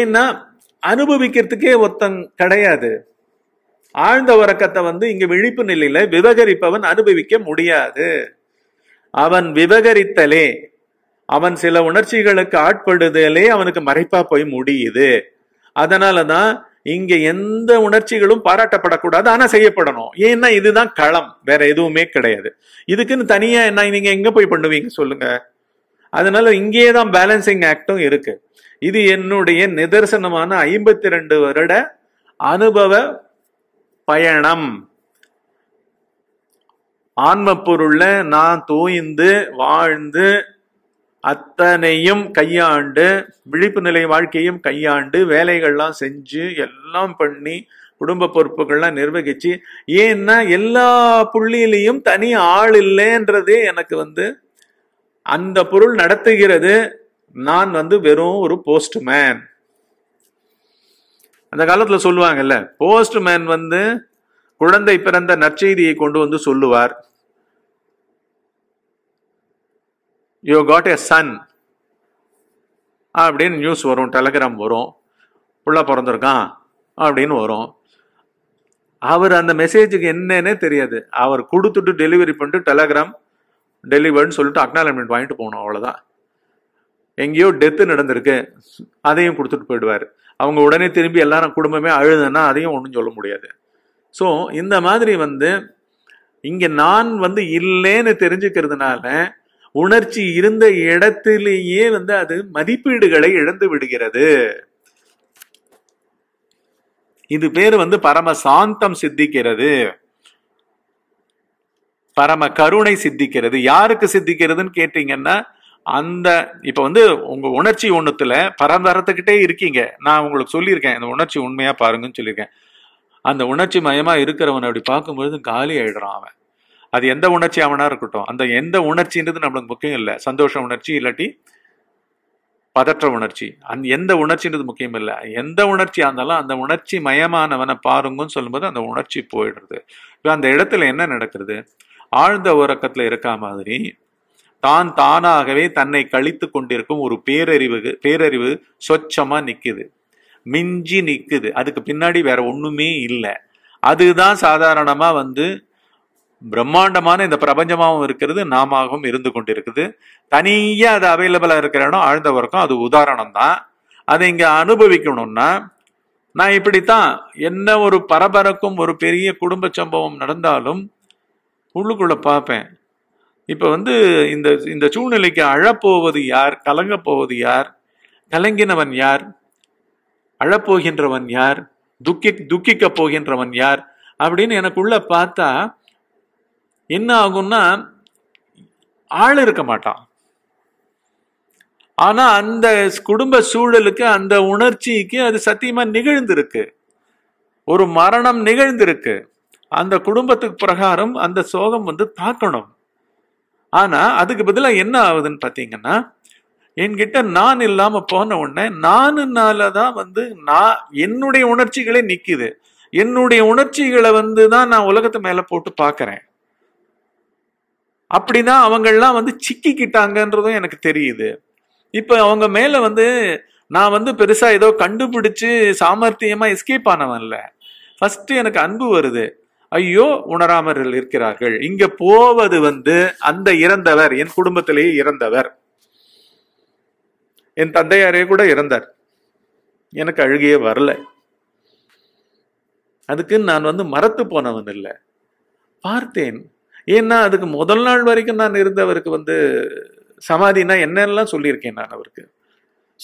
ஏன்னா அனுபவிக்கிறதுக்கே ஒருத்தன் கிடையாது ஆழ்ந்த உறக்கத்தை வந்து இங்க விழிப்பு நிலையில விவகரிப்பவன் அனுபவிக்க முடியாது அவன் விவகரித்தலே அவன் சில உணர்ச்சிகளுக்கு ஆட்படுதலே அவனுக்கு மறைப்பா போய் முடியுது அதனாலதான் இங்க எந்த உணர்ச்சிகளும் பாராட்டப்படக்கூடாது ஆனா செய்யப்படணும் ஏன்னா இதுதான் களம் வேற எதுவுமே கிடையாது இதுக்குன்னு தனியா என்ன நீங்க எங்க போய் பண்ணுவீங்க சொல்லுங்க அதனால இங்கேயே தான் பேலன்சிங் ஆக்டும் இருக்கு இது என்னுடைய நிதர்சனமான ஐம்பத்தி ரெண்டு வருட அனுபவ பயணம் ஆன்ம பொருள்ல நான் தோய்ந்து வாழ்ந்து அத்தனையும் கையாண்டு விழிப்பு நிலை வாழ்க்கையும் கையாண்டு வேலைகள்லாம் செஞ்சு எல்லாம் பண்ணி குடும்ப பொறுப்புகள்லாம் நிர்வகிச்சு ஏன்னா எல்லா புள்ளியிலையும் தனி ஆள் இல்லைன்றதே எனக்கு வந்து அந்த பொருள் நடத்துகிறது நான் வந்து வெறும் ஒரு போஸ்ட்மேன் அந்த காலத்தில் சொல்லுவாங்கல்ல போஸ்ட்மேன் வந்து குழந்தை பிறந்த நற்செய்தியை கொண்டு வந்து சொல்லுவார் யூ காட் எ சன் அப்படின்னு நியூஸ் வரும் டெலகிராம் வரும் புள்ள பிறந்திருக்கான் அப்படின்னு வரும் அவர் அந்த மெசேஜுக்கு என்னன்னே தெரியாது அவர் கொடுத்துட்டு டெலிவரி பண்ணிட்டு டெலகிராம் டெலிவர்னு சொல்லிட்டு அக்னாலஜ்மெண்ட் வாங்கிட்டு போகணும் அவ்வளோதான் எங்கேயோ டெத்து நடந்திருக்கு அதையும் கொடுத்துட்டு போயிடுவார் அவங்க உடனே திரும்பி எல்லாரும் குடும்பமே அழுதுன்னா அதையும் ஒன்றும் சொல்ல முடியாது ஸோ இந்த மாதிரி வந்து இங்கே நான் வந்து இல்லைன்னு தெரிஞ்சுக்கிறதுனால உணர்ச்சி இருந்த இடத்திலேயே வந்து அது மதிப்பீடுகளை இழந்து விடுகிறது இது பேர் வந்து பரம சாந்தம் சித்திக்கிறது பரம கருணை சித்திக்கிறது யாருக்கு சித்திக்கிறதுன்னு கேட்டீங்கன்னா அந்த இப்போ வந்து உங்கள் உணர்ச்சி ஒன்றுத்தில் பரந்தரத்துக்கிட்டே இருக்கீங்க நான் உங்களுக்கு சொல்லியிருக்கேன் இந்த உணர்ச்சி உண்மையாக பாருங்கன்னு சொல்லியிருக்கேன் அந்த உணர்ச்சி மயமாக இருக்கிறவன் அப்படி பார்க்கும்பொழுது காலி ஆயிடுறான் அவன் அது எந்த உணர்ச்சி அவனா இருக்கட்டும் அந்த எந்த உணர்ச்சின்றது நம்மளுக்கு முக்கியம் இல்லை சந்தோஷ உணர்ச்சி இல்லாட்டி பதற்ற உணர்ச்சி அந்த எந்த உணர்ச்சின்றது முக்கியம் இல்லை எந்த உணர்ச்சியாக இருந்தாலும் அந்த உணர்ச்சி மயமானவனை பாருங்கன்னு சொல்லும்போது அந்த உணர்ச்சி போயிடுறது இப்போ அந்த இடத்துல என்ன நடக்கிறது ஆழ்ந்த உறக்கத்தில் இருக்கா மாதிரி தான் தானாகவே தன்னை கழித்து கொண்டிருக்கும் ஒரு பேரறிவு பேரறிவு சொச்சமா நிக்குது மிஞ்சி நிக்குது அதுக்கு பின்னாடி வேற ஒண்ணுமே இல்லை அதுதான் சாதாரணமா வந்து பிரம்மாண்டமான இந்த பிரபஞ்சமாகவும் இருக்கிறது நாமாகவும் இருந்து கொண்டிருக்குது தனியாக அது அவைலபிளாக இருக்கிற இடம் ஆழ்ந்த வரைக்கும் அது உதாரணம் தான் அதை இங்கே அனுபவிக்கணும்னா நான் இப்படித்தான் என்ன ஒரு பரபரக்கும் ஒரு பெரிய குடும்ப சம்பவம் நடந்தாலும் உள்ளுக்குள்ள பார்ப்பேன் இப்போ வந்து இந்த இந்த சூழ்நிலைக்கு அழப்போவது யார் கலங்கப்போவது யார் கலங்கினவன் யார் அழப்போகின்றவன் யார் துக்கி துக்கிக்க போகின்றவன் யார் அப்படின்னு எனக்குள்ள பார்த்தா என்ன ஆகும்னா ஆள் இருக்க மாட்டான் ஆனா அந்த குடும்ப சூழலுக்கு அந்த உணர்ச்சிக்கு அது சத்தியமா நிகழ்ந்திருக்கு ஒரு மரணம் நிகழ்ந்திருக்கு அந்த குடும்பத்துக்கு பிரகாரம் அந்த சோகம் வந்து தாக்கணும் ஆனால் அதுக்கு பதிலாக என்ன ஆகுதுன்னு பார்த்தீங்கன்னா என்கிட்ட நான் இல்லாமல் போன உடனே நானுனால தான் வந்து நான் என்னுடைய உணர்ச்சிகளே நிக்குது என்னுடைய உணர்ச்சிகளை வந்து தான் நான் உலகத்து மேலே போட்டு பார்க்குறேன் அப்படிதான் அவங்கெல்லாம் வந்து சிக்கிக்கிட்டாங்கன்றதும் எனக்கு தெரியுது இப்போ அவங்க மேலே வந்து நான் வந்து பெருசாக ஏதோ கண்டுபிடிச்சு சாமர்த்தியமாக எஸ்கேப் ஆனவன் இல்லை ஃபஸ்ட்டு எனக்கு அன்பு வருது ஐயோ உணராமல் இருக்கிறார்கள் இங்க போவது வந்து அந்த இறந்தவர் என் குடும்பத்திலேயே இறந்தவர் என் தந்தையாரே கூட இறந்தார் எனக்கு அழுகையே வரல அதுக்கு நான் வந்து மறத்து போனவன் இல்லை பார்த்தேன் ஏன்னா அதுக்கு முதல் நாள் வரைக்கும் நான் இருந்தவருக்கு வந்து சமாதினா என்னெல்லாம் சொல்லியிருக்கேன் நான் அவருக்கு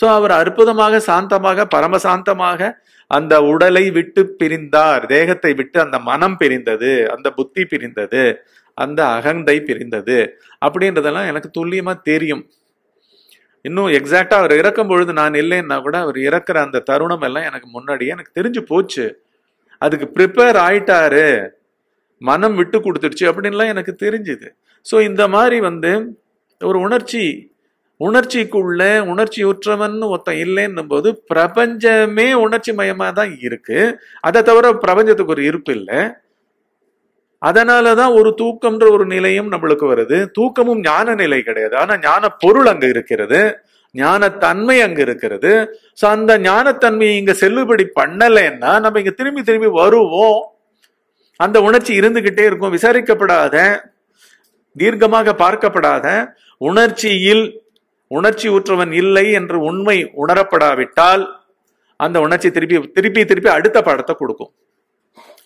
ஸோ அவர் அற்புதமாக சாந்தமாக பரமசாந்தமாக அந்த உடலை விட்டு பிரிந்தார் தேகத்தை விட்டு அந்த மனம் பிரிந்தது அந்த புத்தி பிரிந்தது அந்த அகந்தை பிரிந்தது அப்படின்றதெல்லாம் எனக்கு துல்லியமா தெரியும் இன்னும் எக்ஸாக்டா அவர் இறக்கும் பொழுது நான் இல்லைன்னா கூட அவர் இறக்குற அந்த தருணம் எல்லாம் எனக்கு முன்னாடியே எனக்கு தெரிஞ்சு போச்சு அதுக்கு ப்ரிப்பேர் ஆயிட்டாரு மனம் விட்டு கொடுத்துருச்சு அப்படின்லாம் எனக்கு தெரிஞ்சுது ஸோ இந்த மாதிரி வந்து ஒரு உணர்ச்சி உணர்ச்சிக்குள்ள உணர்ச்சி உற்றவன் ஒருத்தன் இல்லைன்னும் போது பிரபஞ்சமே உணர்ச்சி மயமா தான் இருக்கு அதை தவிர பிரபஞ்சத்துக்கு ஒரு இருப்பு இல்லை அதனாலதான் தான் ஒரு தூக்கம்ன்ற ஒரு நிலையும் நம்மளுக்கு வருது தூக்கமும் ஞான நிலை கிடையாது ஆனா ஞான பொருள் அங்க இருக்கிறது ஞானத்தன்மை அங்க இருக்கிறது ஸோ அந்த ஞானத்தன்மையை இங்க செல்லுபடி பண்ணலைன்னா நம்ம இங்க திரும்பி திரும்பி வருவோம் அந்த உணர்ச்சி இருந்துகிட்டே இருக்கும் விசாரிக்கப்படாத தீர்க்கமாக பார்க்கப்படாத உணர்ச்சியில் உணர்ச்சி ஊற்றவன் இல்லை என்று உண்மை உணரப்படாவிட்டால் அந்த உணர்ச்சி திருப்பி திருப்பி திருப்பி அடுத்த படத்தை கொடுக்கும்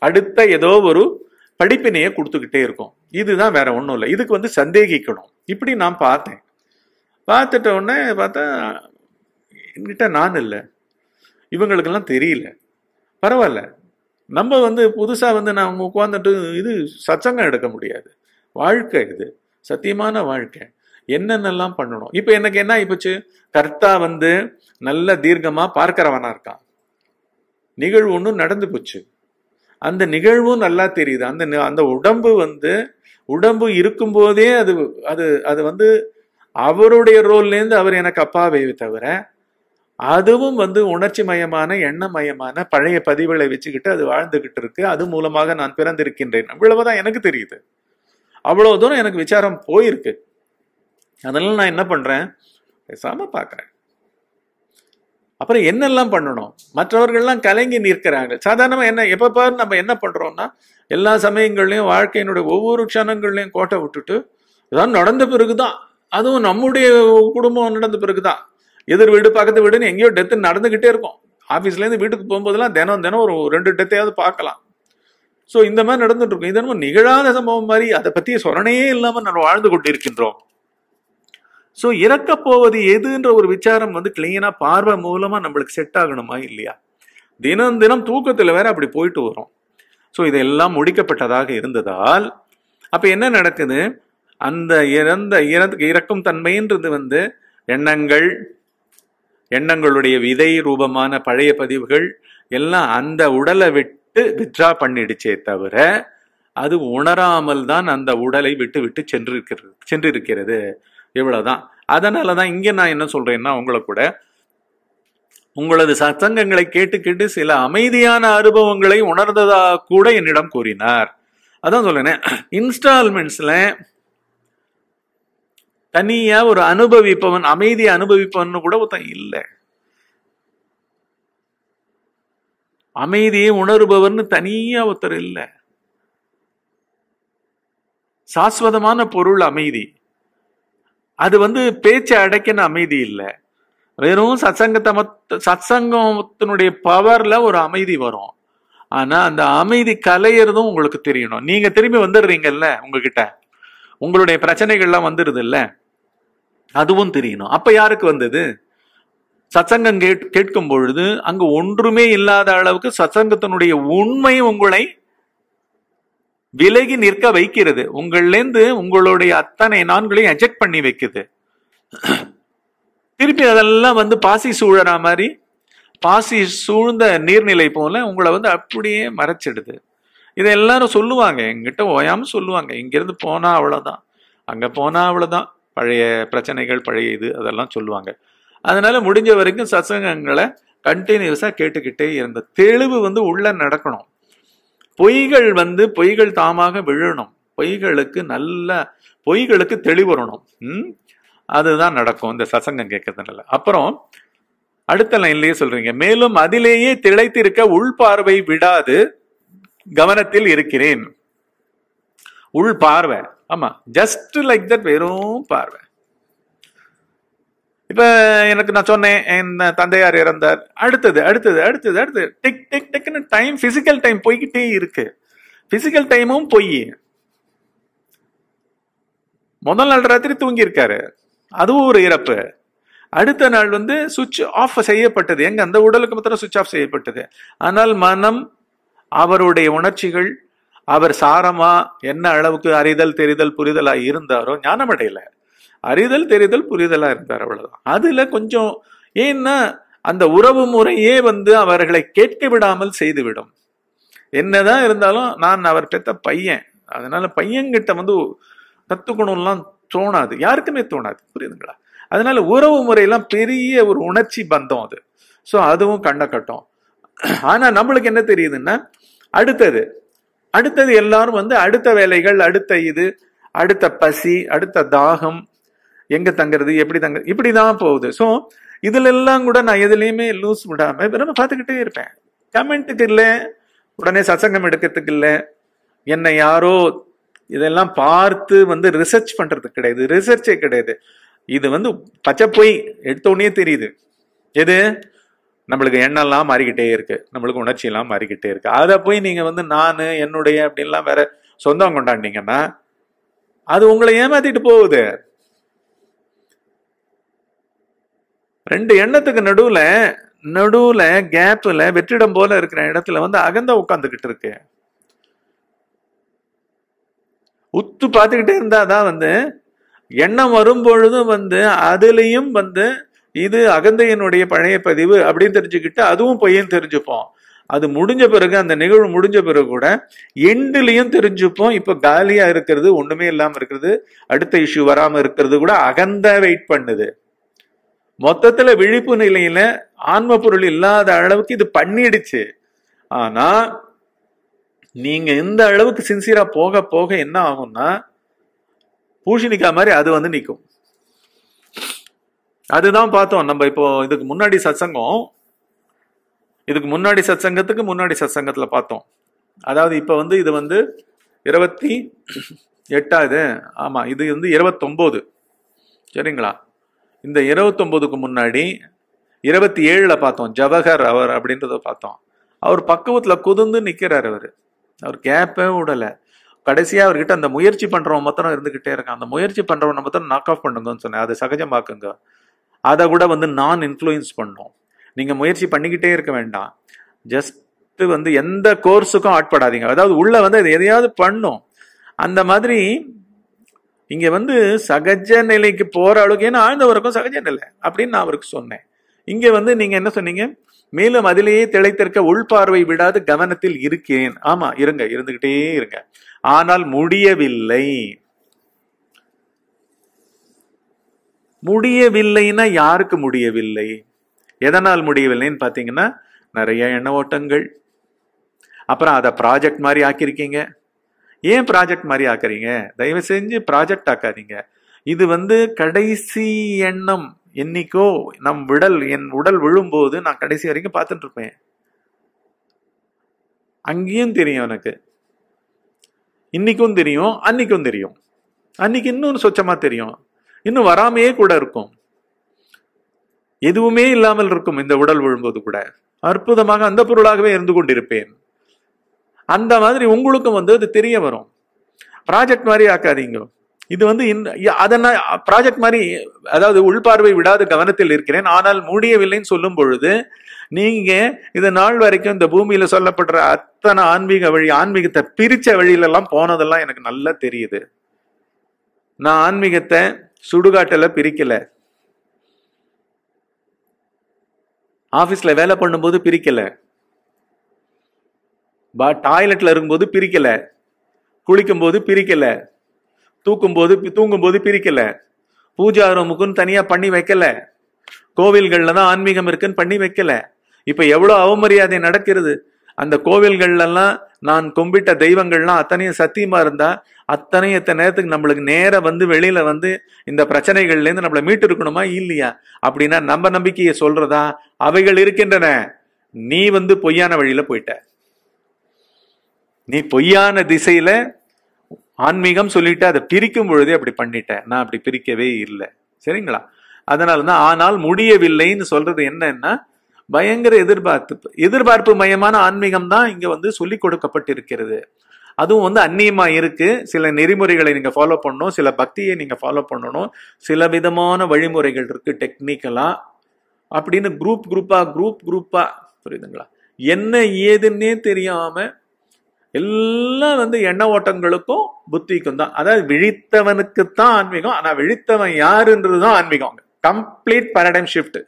அடுத்த ஏதோ ஒரு படிப்பினையை கொடுத்துக்கிட்டே இருக்கும் இதுதான் வேற ஒன்றும் இல்லை இதுக்கு வந்து சந்தேகிக்கணும் இப்படி நான் பார்த்தேன் பார்த்துட்ட உடனே பார்த்தா என்கிட்ட நான் இல்லை இவங்களுக்கெல்லாம் தெரியல பரவாயில்ல நம்ம வந்து புதுசாக வந்து நான் உட்காந்துட்டு இது சச்சங்கம் எடுக்க முடியாது வாழ்க்கை இது சத்தியமான வாழ்க்கை என்னென்னலாம் பண்ணணும் இப்போ எனக்கு என்ன ஆயிப்போச்சு கர்த்தா வந்து நல்ல தீர்க்கமா பார்க்கிறவனா இருக்கான் நிகழ்வு ஒன்றும் நடந்து போச்சு அந்த நிகழ்வும் நல்லா தெரியுது அந்த அந்த உடம்பு வந்து உடம்பு இருக்கும்போதே அது அது அது வந்து அவருடைய ரோல்லேருந்து அவர் எனக்கு அப்பாவை தவிர அதுவும் வந்து உணர்ச்சி மயமான எண்ணமயமான பழைய பதிவுகளை வச்சுக்கிட்டு அது வாழ்ந்துகிட்டு இருக்கு அது மூலமாக நான் பிறந்திருக்கின்றேன் இவ்வளவுதான் எனக்கு தெரியுது அவ்வளவு தூரம் எனக்கு விசாரம் போயிருக்கு அதனால் நான் என்ன பண்ணுறேன் பேசாமல் பார்க்குறேன் அப்புறம் என்னெல்லாம் பண்ணணும் மற்றவர்கள்லாம் கலங்கி நிற்கிறாங்க சாதாரணமாக என்ன எப்போ பாரு நம்ம என்ன பண்ணுறோம்னா எல்லா சமயங்கள்லையும் வாழ்க்கையினுடைய ஒவ்வொரு க்ஷணங்கள்லையும் கோட்டை விட்டுட்டு ஏதாவது நடந்த பிறகு தான் அதுவும் நம்முடைய குடும்பம் நடந்த பிறகு தான் எதிர் வீடு பக்கத்து வீடுன்னு எங்கேயோ டெத்து நடந்துக்கிட்டே இருக்கும் ஆஃபீஸ்லேருந்து வீட்டுக்கு போகும்போதெல்லாம் தினம் தினம் ஒரு ரெண்டு டெத்தையாவது பார்க்கலாம் ஸோ இந்த மாதிரி நடந்துட்டு இருக்கும் இதனமும் நிகழாத சம்பவம் மாதிரி அதை பற்றி சொரணையே இல்லாமல் நம்ம வாழ்ந்து கொண்டிருக்கின்றோம் ஸோ இறக்க போவது எதுன்ற ஒரு விசாரம் வந்து கிளீனாக பார்வை மூலமாக நம்மளுக்கு செட் ஆகணுமா இல்லையா தினம் தினம் தூக்கத்தில் வேற அப்படி போயிட்டு வரும் ஸோ இதெல்லாம் முடிக்கப்பட்டதாக இருந்ததால் அப்போ என்ன நடக்குது அந்த இறந்த இறந்து இறக்கும் தன்மைன்றது வந்து எண்ணங்கள் எண்ணங்களுடைய விதை ரூபமான பழைய பதிவுகள் எல்லாம் அந்த உடலை விட்டு வித்ரா பண்ணிடுச்சே தவிர அது உணராமல் தான் அந்த உடலை விட்டு விட்டு சென்றிருக்கிறது சென்றிருக்கிறது இவ்வளோதான் அதனால தான் இங்கே நான் என்ன சொல்கிறேன்னா உங்களை கூட உங்களது சத்தங்களை கேட்டு கேட்டு சில அமைதியான அனுபவங்களை உணர்ந்ததாக கூட என்னிடம் கூறினார் அதான் சொல்லினேன் இன்ஸ்டால்மெண்ட்ஸில் தனியாக ஒரு அனுபவிப்பவன் அமைதியை அனுபவிப்பவன் கூட ஒருத்தன் இல்லை அமைதியை உணர்பவர்னு தனியாக ஒருத்தர் இல்லை சாஸ்வதமான பொருள் அமைதி அது வந்து பேச்சை அடைக்கணும் அமைதி இல்லை வெறும் சத்சங்கத்தை மத்த சத்சங்கத்தினுடைய பவர்ல ஒரு அமைதி வரும் ஆனா அந்த அமைதி கலையிறதும் உங்களுக்கு தெரியணும் நீங்க திரும்பி வந்துடுறீங்கல்ல உங்ககிட்ட உங்களுடைய பிரச்சனைகள்லாம் வந்துடுது இல்ல அதுவும் தெரியணும் அப்ப யாருக்கு வந்தது சத்சங்கம் கேட் கேட்கும் பொழுது அங்கு ஒன்றுமே இல்லாத அளவுக்கு சத்சங்கத்தினுடைய உண்மை உங்களை விலகி நிற்க வைக்கிறது உங்கள்லேருந்து உங்களுடைய அத்தனை நான்களையும் அஜெக்ட் பண்ணி வைக்குது திருப்பி அதெல்லாம் வந்து பாசி சூழற மாதிரி பாசி சூழ்ந்த நீர்நிலை போல உங்களை வந்து அப்படியே மறைச்சிடுது இதை எல்லாரும் சொல்லுவாங்க எங்கிட்ட ஓயாம சொல்லுவாங்க இங்கிருந்து போனா அவ்வளவுதான் அங்க போனா அவ்வளவுதான் பழைய பிரச்சனைகள் பழைய இது அதெல்லாம் சொல்லுவாங்க அதனால முடிஞ்ச வரைக்கும் சசங்கங்களை கண்டினியூஸா கேட்டுக்கிட்டே இருந்த தெளிவு வந்து உள்ள நடக்கணும் பொய்கள் வந்து பொய்கள் தாமாக விழணும் பொய்களுக்கு நல்ல பொய்களுக்கு தெளிவரணும் ம் அதுதான் நடக்கும் இந்த சசங்கம் கேட்கறதுனால அப்புறம் அடுத்த லைன்லயே சொல்றீங்க மேலும் அதிலேயே திளைத்திருக்க பார்வை விடாது கவனத்தில் இருக்கிறேன் உள் பார்வை ஆமா ஜஸ்ட் லைக் தட் வெறும் பார்வை இப்போ எனக்கு நான் சொன்னேன் என் தந்தையார் இறந்தார் அடுத்தது அடுத்தது அடுத்தது அடுத்தது டெக் டெக் டெக்குன்னு டைம் ஃபிசிக்கல் டைம் போய்கிட்டே இருக்கு பிசிக்கல் டைமும் பொய் முதல் நாள் ராத்திரி இருக்காரு அதுவும் ஒரு இறப்பு அடுத்த நாள் வந்து சுவிட்ச் ஆஃப் செய்யப்பட்டது எங்க அந்த உடலுக்கு மாத்திரம் சுவிட்ச் ஆஃப் செய்யப்பட்டது ஆனால் மனம் அவருடைய உணர்ச்சிகள் அவர் சாரமா என்ன அளவுக்கு அறிதல் தெரிதல் புரிதலாக இருந்தாரோ ஞானம் அடையலை அறிதல் தெரிதல் புரிதலாக இருந்தார் அவ்வளவுதான் அதில் கொஞ்சம் ஏன்னா அந்த உறவு முறையே வந்து அவர்களை கேட்க விடாமல் செய்துவிடும் என்னதான் இருந்தாலும் நான் அவர் பெத்த பையன் அதனால பையன்கிட்ட வந்து கத்துக்கணும்லாம் தோணாது யாருக்குமே தோணாது புரியுதுங்களா அதனால உறவு முறையெல்லாம் பெரிய ஒரு உணர்ச்சி பந்தம் அது ஸோ அதுவும் கண்டக்கட்டும் கட்டும் ஆனால் நம்மளுக்கு என்ன தெரியுதுன்னா அடுத்தது அடுத்தது எல்லாரும் வந்து அடுத்த வேலைகள் அடுத்த இது அடுத்த பசி அடுத்த தாகம் எங்க தங்குறது எப்படி தங்குறது இப்படி தான் போகுது ஸோ இதுல எல்லாம் கூட நான் எதுலேயுமே லூஸ் விடாம விரும்ப பார்த்துக்கிட்டே இருப்பேன் கமெண்ட்டுக்கு இல்லை உடனே சசங்கம் எடுக்கிறதுக்கு இல்லை என்னை யாரோ இதெல்லாம் பார்த்து வந்து ரிசர்ச் பண்றது கிடையாது ரிசர்ச்சே கிடையாது இது வந்து பச்சை பொய் எடுத்தோடனே தெரியுது எது நம்மளுக்கு எண்ணெல்லாம் மாறிக்கிட்டே இருக்கு நம்மளுக்கு உணர்ச்சி எல்லாம் மாறிக்கிட்டே இருக்கு அதை போய் நீங்க வந்து நான் என்னுடைய அப்படின்லாம் வேற சொந்தம் கொண்டாண்டிங்கன்னா அது உங்களை ஏமாத்திட்டு போகுது ரெண்டு எண்ணத்துக்கு நடுவில் நடுவில் கேப்பில் வெற்றிடம் போல இருக்கிற இடத்துல வந்து அகந்த உட்காந்துக்கிட்டு இருக்கு உத்து பார்த்துக்கிட்டே இருந்தால் தான் வந்து எண்ணம் வரும்பொழுதும் வந்து அதுலேயும் வந்து இது அகந்தையனுடைய பழைய பதிவு அப்படின்னு தெரிஞ்சுக்கிட்டு அதுவும் பொய்யும் தெரிஞ்சுப்போம் அது முடிஞ்ச பிறகு அந்த நிகழ்வு முடிஞ்ச பிறகு கூட எண்டுலையும் தெரிஞ்சுப்போம் இப்போ காலியாக இருக்கிறது ஒன்றுமே இல்லாமல் இருக்கிறது அடுத்த இஷ்யூ வராமல் இருக்கிறது கூட அகந்த வெயிட் பண்ணுது மொத்தத்துல விழிப்பு நிலையில ஆன்ம பொருள் இல்லாத அளவுக்கு இது பண்ணிடுச்சு ஆனா நீங்க இந்த அளவுக்கு சின்சியரா போக போக என்ன ஆகும்னா பூஷணிக்கா மாதிரி அது வந்து நிற்கும் அதுதான் பார்த்தோம் நம்ம இப்போ இதுக்கு முன்னாடி சத்சங்கம் இதுக்கு முன்னாடி சத்சங்கத்துக்கு முன்னாடி சத்சங்கத்துல பார்த்தோம் அதாவது இப்போ வந்து இது வந்து இருபத்தி எட்டாவது ஆமா இது வந்து இருபத்தொம்போது சரிங்களா இந்த இருபத்தொம்போதுக்கு முன்னாடி இருபத்தி ஏழில் பார்த்தோம் ஜவஹர் அவர் அப்படின்றத பார்த்தோம் அவர் பக்குவத்தில் குதிந்து நிற்கிறார் அவர் அவர் கேப்பே விடலை கடைசியாக அவர்கிட்ட அந்த முயற்சி பண்ணுறவன் மாத்திரம் இருந்துக்கிட்டே இருக்கான் அந்த முயற்சி பண்ணுறவனை மாத்திரம் நாக் ஆஃப் பண்ணுங்கன்னு சொன்னேன் அதை சகஜமாக்குங்க அதை கூட வந்து நான் இன்ஃப்ளூயன்ஸ் பண்ணோம் நீங்கள் முயற்சி பண்ணிக்கிட்டே இருக்க வேண்டாம் ஜஸ்ட்டு வந்து எந்த கோர்ஸுக்கும் ஆட்படாதீங்க அதாவது உள்ளே வந்து அது எதையாவது பண்ணும் அந்த மாதிரி இங்க வந்து சகஜ நிலைக்கு போற அளவுக்கு ஏன்னா ஆழ்ந்தவருக்கும் சகஜ நிலை அப்படின்னு நான் அவருக்கு சொன்னேன் இங்க வந்து நீங்க என்ன சொன்னீங்க மேலும் அதிலேயே திளைத்திருக்க உள்பார்வை விடாது கவனத்தில் இருக்கேன் ஆமா இருங்க இருந்துகிட்டே இருங்க ஆனால் முடியவில்லை முடியவில்லைன்னா யாருக்கு முடியவில்லை எதனால் முடியவில்லைன்னு பார்த்தீங்கன்னா நிறைய எண்ண ஓட்டங்கள் அப்புறம் அதை ப்ராஜெக்ட் மாதிரி ஆக்கியிருக்கீங்க ஏன் ப்ராஜெக்ட் மாதிரி ஆக்குறீங்க தயவு செஞ்சு ப்ராஜெக்ட் ஆக்காதீங்க இது வந்து கடைசி எண்ணம் என்னைக்கோ நம் விடல் என் உடல் விழும்போது நான் கடைசி வரைக்கும் பார்த்துட்டு இருப்பேன் அங்கேயும் தெரியும் எனக்கு இன்னைக்கும் தெரியும் அன்னைக்கும் தெரியும் அன்னைக்கு இன்னும் சொச்சமா தெரியும் இன்னும் வராமையே கூட இருக்கும் எதுவுமே இல்லாமல் இருக்கும் இந்த உடல் விழும்போது கூட அற்புதமாக அந்த பொருளாகவே இருந்து கொண்டிருப்பேன் அந்த மாதிரி உங்களுக்கும் வந்து அது தெரிய வரும் ப்ராஜெக்ட் மாதிரி ஆக்காதீங்க இது வந்து அதனால் ப்ராஜெக்ட் மாதிரி அதாவது உள்பார்வை விடாத கவனத்தில் இருக்கிறேன் ஆனால் முடியவில்லைன்னு சொல்லும் பொழுது நீங்க இது நாள் வரைக்கும் இந்த பூமியில் சொல்லப்படுற அத்தனை ஆன்மீக வழி ஆன்மீகத்தை பிரித்த வழியிலெல்லாம் போனதெல்லாம் எனக்கு நல்லா தெரியுது நான் ஆன்மீகத்தை சுடுகாட்டில் பிரிக்கலை ஆஃபீஸில் வேலை பண்ணும்போது பிரிக்கலை பா டாய்லெட்டில் இருக்கும்போது பிரிக்கலை குளிக்கும்போது பிரிக்கலை தூக்கும்போது தூங்கும்போது பிரிக்கலை பூஜா ரூமுக்குன்னு தனியாக பண்ணி வைக்கலை கோவில்களில் தான் ஆன்மீகம் இருக்குன்னு பண்ணி வைக்கலை இப்போ எவ்வளோ அவமரியாதை நடக்கிறது அந்த கோவில்கள்லாம் நான் கும்பிட்ட தெய்வங்கள்லாம் அத்தனையும் சத்தியமாக இருந்தால் அத்தனை எத்தனை நேரத்துக்கு நம்மளுக்கு நேராக வந்து வெளியில் வந்து இந்த பிரச்சனைகள்லேருந்து நம்மளை மீட்டு இருக்கணுமா இல்லையா அப்படின்னா நம்ம நம்பிக்கையை சொல்கிறதா அவைகள் இருக்கின்றன நீ வந்து பொய்யான வழியில் போயிட்ட நீ பொய்யான திசையில ஆன்மீகம் சொல்லிட்டு அதை பிரிக்கும் பொழுதே அப்படி பண்ணிட்டேன் நான் அப்படி பிரிக்கவே இல்லை சரிங்களா அதனால தான் ஆனால் முடியவில்லைன்னு சொல்றது என்னன்னா பயங்கர எதிர்பார்ப்பு எதிர்பார்ப்பு மயமான ஆன்மீகம் தான் இங்க வந்து சொல்லி கொடுக்கப்பட்டிருக்கிறது அதுவும் வந்து அந்நியமா இருக்கு சில நெறிமுறைகளை நீங்க ஃபாலோ பண்ணணும் சில பக்தியை நீங்க ஃபாலோ பண்ணணும் சில விதமான வழிமுறைகள் இருக்கு டெக்னிக்கலா அப்படின்னு குரூப் குரூப்பா குரூப் குரூப்பா புரியுதுங்களா என்ன ஏதுன்னே தெரியாம எல்லாம் வந்து எண்ண ஓட்டங்களுக்கும் புத்திக்கும் தான் அதாவது விழித்தவனுக்கு தான் ஆன்மீகம் ஆனா விழித்தவன் யாருன்றது தான் ஆன்மீகம் கம்ப்ளீட் பேரடைம் ஷிஃப்ட்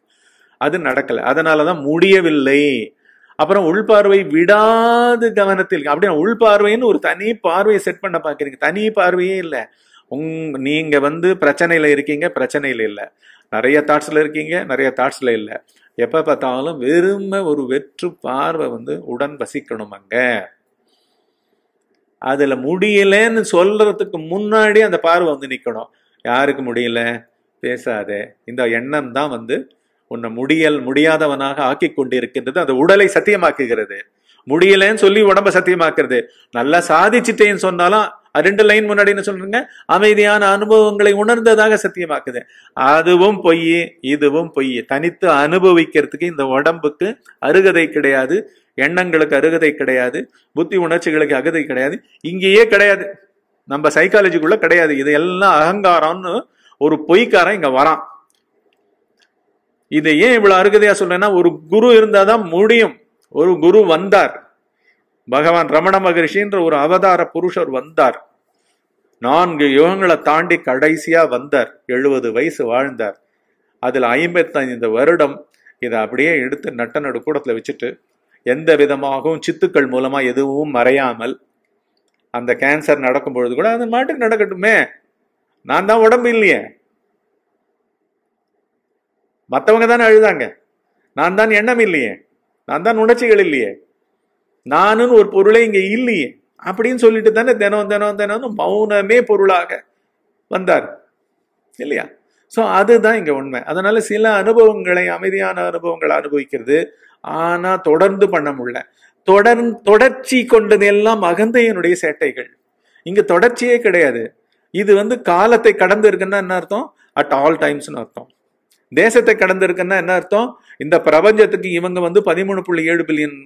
அது நடக்கல அதனாலதான் முடியவில்லை அப்புறம் உள்பார்வை விடாது கவனத்தில் அப்படின்னா உள்பார்வைன்னு ஒரு தனி பார்வையை செட் பண்ண பாக்குறீங்க தனி பார்வையே இல்லை உங் நீங்க வந்து பிரச்சனையில இருக்கீங்க பிரச்சனையில இல்லை நிறைய தாட்ஸ்ல இருக்கீங்க நிறைய தாட்ஸ்ல இல்லை எப்ப பார்த்தாலும் வெறும ஒரு வெற்று பார்வை வந்து உடன் வசிக்கணும் அங்க அதில் முடியலன்னு சொல்கிறதுக்கு முன்னாடி அந்த பார்வை வந்து நிற்கணும் யாருக்கு முடியல பேசாதே இந்த எண்ணம் தான் வந்து உன்னை முடியல் முடியாதவனாக ஆக்கி கொண்டிருக்கின்றது அந்த உடலை சத்தியமாக்குகிறது முடியலன்னு சொல்லி உடம்ப சத்தியமாக்குறது நல்லா சாதிச்சுட்டேன்னு சொன்னாலும் ரெண்டு லைன் முன்னாடி என்ன சொல்றீங்க அமைதியான அனுபவங்களை உணர்ந்ததாக சத்தியமாக்குது அதுவும் பொய் இதுவும் பொய் தனித்து அனுபவிக்கிறதுக்கு இந்த உடம்புக்கு அருகதை கிடையாது எண்ணங்களுக்கு அருகதை கிடையாது புத்தி உணர்ச்சிகளுக்கு அகதை கிடையாது இங்கேயே கிடையாது நம்ம சைக்காலஜிக்குள்ள கிடையாது இது எல்லாம் அகங்காரம்னு ஒரு பொய்க்காரன் இங்க வரான் இதை ஏன் இவ்வளவு அருகதையா சொல்றேன்னா ஒரு குரு இருந்தாதான் முடியும் ஒரு குரு வந்தார் பகவான் ரமண மகரிஷின்ற ஒரு அவதார புருஷர் வந்தார் நான்கு யுகங்களை தாண்டி கடைசியா வந்தார் எழுபது வயசு வாழ்ந்தார் அதில் ஐம்பத்தைந்து வருடம் இதை அப்படியே எடுத்து நட்ட நடுக்கூடத்தில் வச்சுட்டு எந்த விதமாகவும் சித்துக்கள் மூலமாக எதுவும் மறையாமல் அந்த கேன்சர் நடக்கும் பொழுது கூட அது மாட்டுக்கு நடக்கட்டுமே நான் தான் உடம்பு இல்லையே மற்றவங்க தானே அழுதாங்க நான் தான் எண்ணம் இல்லையே நான் தான் உணர்ச்சிகள் இல்லையே நானுன்னு ஒரு பொருளே இங்கே இல்லையே அப்படின்னு சொல்லிட்டு தானே தினம் தினம் தினம் மௌனமே பொருளாக வந்தார் இல்லையா ஸோ அதுதான் இங்கே உண்மை அதனால சில அனுபவங்களை அமைதியான அனுபவங்களை அனுபவிக்கிறது ஆனால் தொடர்ந்து பண்ண முடியல தொடர் தொடர்ச்சி கொண்டது எல்லாம் மகந்தையனுடைய சேட்டைகள் இங்கே தொடர்ச்சியே கிடையாது இது வந்து காலத்தை கடந்து இருக்குன்னா என்ன அர்த்தம் அட் ஆல் டைம்ஸ்னு அர்த்தம் தேசத்தை கடந்திருக்குன்னா என்ன அர்த்தம் இந்த பிரபஞ்சத்துக்கு இவங்க வந்து பதிமூணு புள்ளி ஏழு பில்லியன்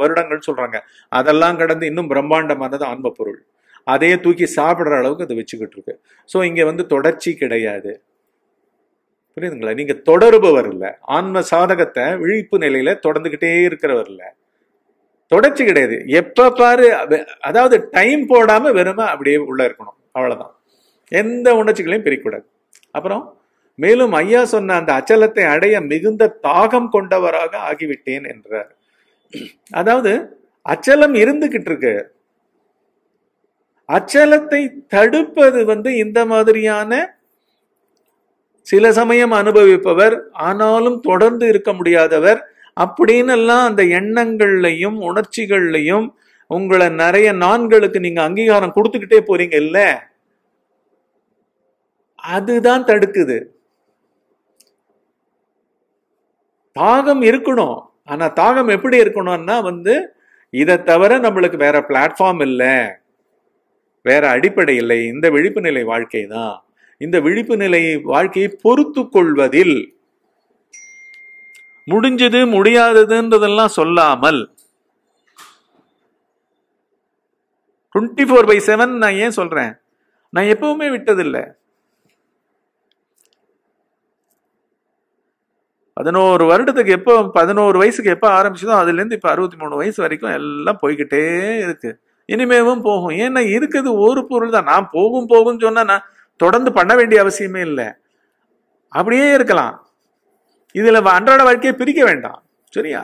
வருடங்கள் சொல்றாங்க அதெல்லாம் கடந்து இன்னும் பிரம்மாண்டமானது ஆன்ம பொருள் அதையே தூக்கி சாப்பிட்ற அளவுக்கு அதை வச்சுக்கிட்டு இருக்கு ஸோ இங்க வந்து தொடர்ச்சி கிடையாது புரியுதுங்களா நீங்க தொடருபவர் இல்லை ஆன்ம சாதகத்தை விழிப்பு நிலையில தொடர்ந்துகிட்டே இருக்கிறவர் இல்லை தொடர்ச்சி கிடையாது எப்ப பாரு அதாவது டைம் போடாம வெறுமை அப்படியே உள்ள இருக்கணும் அவ்வளவுதான் எந்த உணர்ச்சிகளையும் பிரிக்கக்கூடாது அப்புறம் மேலும் ஐயா சொன்ன அந்த அச்சலத்தை அடைய மிகுந்த தாகம் கொண்டவராக ஆகிவிட்டேன் என்றார் அதாவது அச்சலம் இருந்துகிட்டு இருக்கு அச்சலத்தை தடுப்பது வந்து இந்த மாதிரியான சில சமயம் அனுபவிப்பவர் ஆனாலும் தொடர்ந்து இருக்க முடியாதவர் அப்படின்னு எல்லாம் அந்த எண்ணங்கள்லையும் உணர்ச்சிகள்லையும் உங்களை நிறைய நான்களுக்கு நீங்க அங்கீகாரம் கொடுத்துக்கிட்டே போறீங்க இல்ல அதுதான் தடுக்குது தாகம் இருக்கணும் ஆனா தாகம் எப்படி இருக்கணும்னா வந்து இதை தவிர நம்மளுக்கு வேற பிளாட்ஃபார்ம் இல்லை வேற அடிப்படை இல்லை இந்த விழிப்பு நிலை வாழ்க்கை தான் இந்த விழிப்பு நிலை வாழ்க்கையை பொறுத்து கொள்வதில் முடிஞ்சது முடியாததுன்றதெல்லாம் சொல்லாமல் டுவெண்ட்டி ஃபோர் பை செவன் நான் ஏன் சொல்றேன் நான் எப்பவுமே விட்டதில்லை பதினோரு வருடத்துக்கு எப்போ பதினோரு வயசுக்கு எப்போ ஆரம்பிச்சதோ அதுலேருந்து இப்போ அறுபத்தி மூணு வயசு வரைக்கும் எல்லாம் போய்கிட்டே இருக்கு இனிமேவும் போகும் ஏன்னா இருக்குது ஒரு பொருள் தான் நான் போகும் போகும்னு சொன்னால் நான் தொடர்ந்து பண்ண வேண்டிய அவசியமே இல்லை அப்படியே இருக்கலாம் இதில் அன்றாட வாழ்க்கையை பிரிக்க வேண்டாம் சரியா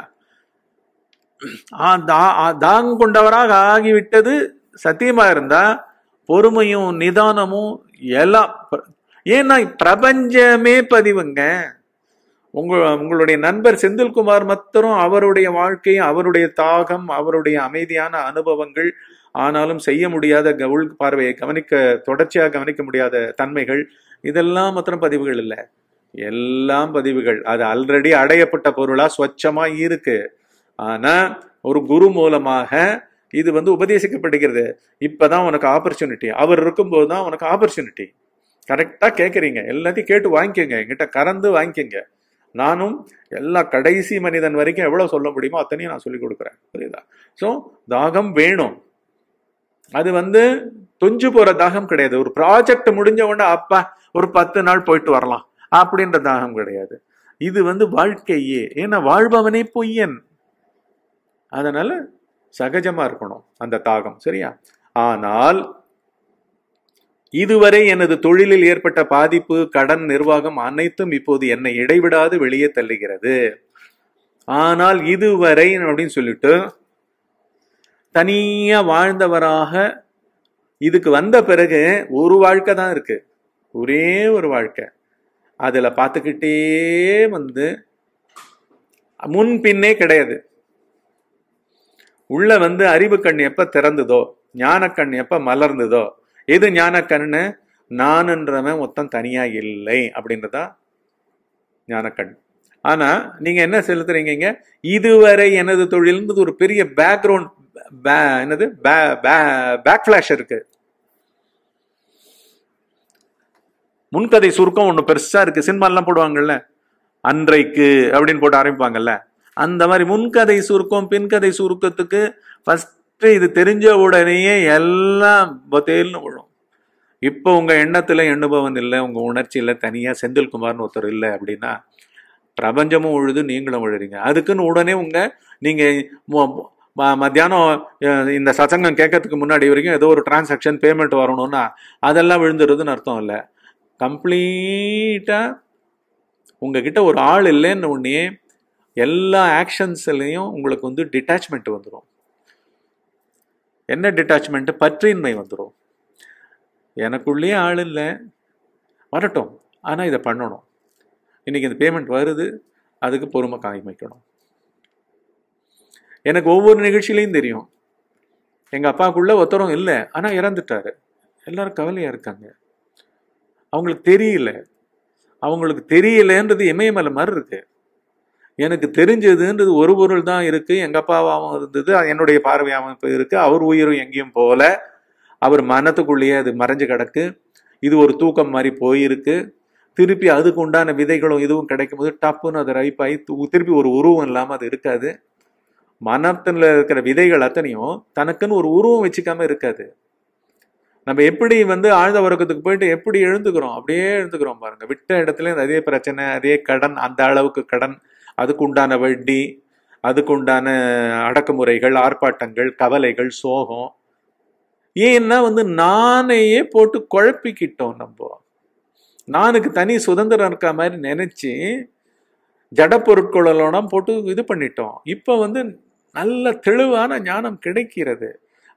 தாங் கொண்டவராக ஆகிவிட்டது சத்தியமாக இருந்தால் பொறுமையும் நிதானமும் எல்லாம் ஏன்னா பிரபஞ்சமே பதிவுங்க உங்க உங்களுடைய நண்பர் செந்தில்குமார் மத்தரும் அவருடைய வாழ்க்கை அவருடைய தாகம் அவருடைய அமைதியான அனுபவங்கள் ஆனாலும் செய்ய முடியாத கவுள் பார்வையை கவனிக்க தொடர்ச்சியாக கவனிக்க முடியாத தன்மைகள் இதெல்லாம் மாத்திரம் பதிவுகள் இல்லை எல்லாம் பதிவுகள் அது ஆல்ரெடி அடையப்பட்ட பொருளா ஸ்வச்சமா இருக்கு ஆனா ஒரு குரு மூலமாக இது வந்து உபதேசிக்கப்படுகிறது இப்பதான் உனக்கு ஆப்பர்ச்சுனிட்டி அவர் இருக்கும்போது தான் உனக்கு ஆப்பர்ச்சுனிட்டி கரெக்டா கேட்குறீங்க எல்லாத்தையும் கேட்டு வாங்கிக்கோங்க எங்கிட்ட கறந்து வாங்கிக்கோங்க நானும் எல்லா கடைசி மனிதன் வரைக்கும் எவ்வளோ சொல்ல முடியுமோ அத்தனையும் நான் சொல்லி கொடுக்குறேன் புரியுதா ஸோ தாகம் வேணும் அது வந்து தொஞ்சு போகிற தாகம் கிடையாது ஒரு ப்ராஜெக்ட் முடிஞ்ச உடனே அப்பா ஒரு பத்து நாள் போயிட்டு வரலாம் அப்படின்ற தாகம் கிடையாது இது வந்து வாழ்க்கையே ஏன்னா வாழ்பவனே பொய்யன் அதனால சகஜமா இருக்கணும் அந்த தாகம் சரியா ஆனால் இதுவரை எனது தொழிலில் ஏற்பட்ட பாதிப்பு கடன் நிர்வாகம் அனைத்தும் இப்போது என்னை இடைவிடாது வெளியே தள்ளுகிறது ஆனால் இதுவரை அப்படின்னு சொல்லிட்டு தனியா வாழ்ந்தவராக இதுக்கு வந்த பிறகு ஒரு வாழ்க்கை தான் இருக்கு ஒரே ஒரு வாழ்க்கை அதுல பார்த்துக்கிட்டே வந்து முன் பின்னே கிடையாது உள்ள வந்து அறிவு கண் எப்ப திறந்ததோ ஞானக்கண் எப்ப மலர்ந்ததோ எது ஞானக்கண்ணு நானுன்றவன் நான்ன்றவன் மொத்தம் தனியா இல்லை அப்படின்றதா ஞானக்கண் ஆனா நீங்க என்ன செலுத்துறீங்க இங்க இதுவரை எனது தொழில்ன்றது ஒரு பெரிய பேக்ரவுண்ட் என்னது பேக் ஃபிளாஷ் இருக்கு முன்கதை சுருக்கம் ஒன்று பெருசா இருக்கு சினிமாலாம் போடுவாங்கல்ல அன்றைக்கு அப்படின்னு போட்டு ஆரம்பிப்பாங்கல்ல அந்த மாதிரி முன்கதை சுருக்கம் பின்கதை சுருக்கத்துக்கு ஃபஸ்ட் இது தெரிஞ்ச உடனேயே எல்லாம் பத்தேல்னு விழும் இப்போ உங்கள் எண்ணத்தில் எண்ணுபவன் இல்லை உங்கள் உணர்ச்சியில் தனியாக செந்தில்குமார்னு ஒருத்தர் இல்லை அப்படின்னா பிரபஞ்சமும் உழுது நீங்களும் உழுறீங்க அதுக்குன்னு உடனே உங்கள் நீங்கள் மத்தியானம் இந்த சசங்கம் கேட்கறதுக்கு முன்னாடி வரைக்கும் ஏதோ ஒரு டிரான்சாக்ஷன் பேமெண்ட் வரணும்னா அதெல்லாம் விழுந்துடுறதுன்னு அர்த்தம் இல்லை கம்ப்ளீட்டாக உங்ககிட்ட ஒரு ஆள் இல்லைன்னு உடனே எல்லா ஆக்ஷன்ஸ்லேயும் உங்களுக்கு வந்து டிட்டாச்மெண்ட் வந்துடும் என்ன டிட்டாச்மெண்ட்டு பற்றின்மை வந்துடும் எனக்குள்ளேயே ஆள் இல்லை வரட்டும் ஆனால் இதை பண்ணணும் இன்றைக்கி இந்த பேமெண்ட் வருது அதுக்கு பொறுமை வைக்கணும் எனக்கு ஒவ்வொரு நிகழ்ச்சியிலையும் தெரியும் எங்கள் அப்பாவுக்குள்ளே ஒருத்தரும் இல்லை ஆனால் இறந்துட்டார் எல்லோரும் கவலையாக இருக்காங்க அவங்களுக்கு தெரியல அவங்களுக்கு தெரியலன்றது இமயமலை மாதிரி இருக்குது எனக்கு தெரிஞ்சதுன்றது ஒரு பொருள் தான் இருக்குது எங்கள் அப்பாவாகவும் இருந்தது என்னுடைய பார்வையாகவும் அமைப்பு இருக்கு அவர் உயிரும் எங்கேயும் போல அவர் மனத்துக்குள்ளேயே அது மறைஞ்சு கிடக்கு இது ஒரு தூக்கம் மாதிரி போயிருக்கு திருப்பி அதுக்கு உண்டான விதைகளும் இதுவும் கிடைக்கும் போது டப்புன்னு அது ஆகி திருப்பி ஒரு உருவம் இல்லாமல் அது இருக்காது மனத்தில் இருக்கிற விதைகள் அத்தனையும் தனக்குன்னு ஒரு உருவம் வச்சுக்காம இருக்காது நம்ம எப்படி வந்து ஆழ்ந்த உறக்கத்துக்கு போயிட்டு எப்படி எழுந்துக்கிறோம் அப்படியே எழுந்துக்கிறோம் பாருங்க விட்ட இடத்துல அதே பிரச்சனை அதே கடன் அந்த அளவுக்கு கடன் அதுக்குண்டான வட்டி அதுக்குண்டான அடக்குமுறைகள் ஆர்ப்பாட்டங்கள் கவலைகள் சோகம் ஏன்னா வந்து நானையே போட்டு குழப்பிக்கிட்டோம் நம்ம நானுக்கு தனி சுதந்திரம் இருக்க மாதிரி நினச்சி ஜட பொருட்களோட போட்டு இது பண்ணிட்டோம் இப்போ வந்து நல்ல தெளிவான ஞானம் கிடைக்கிறது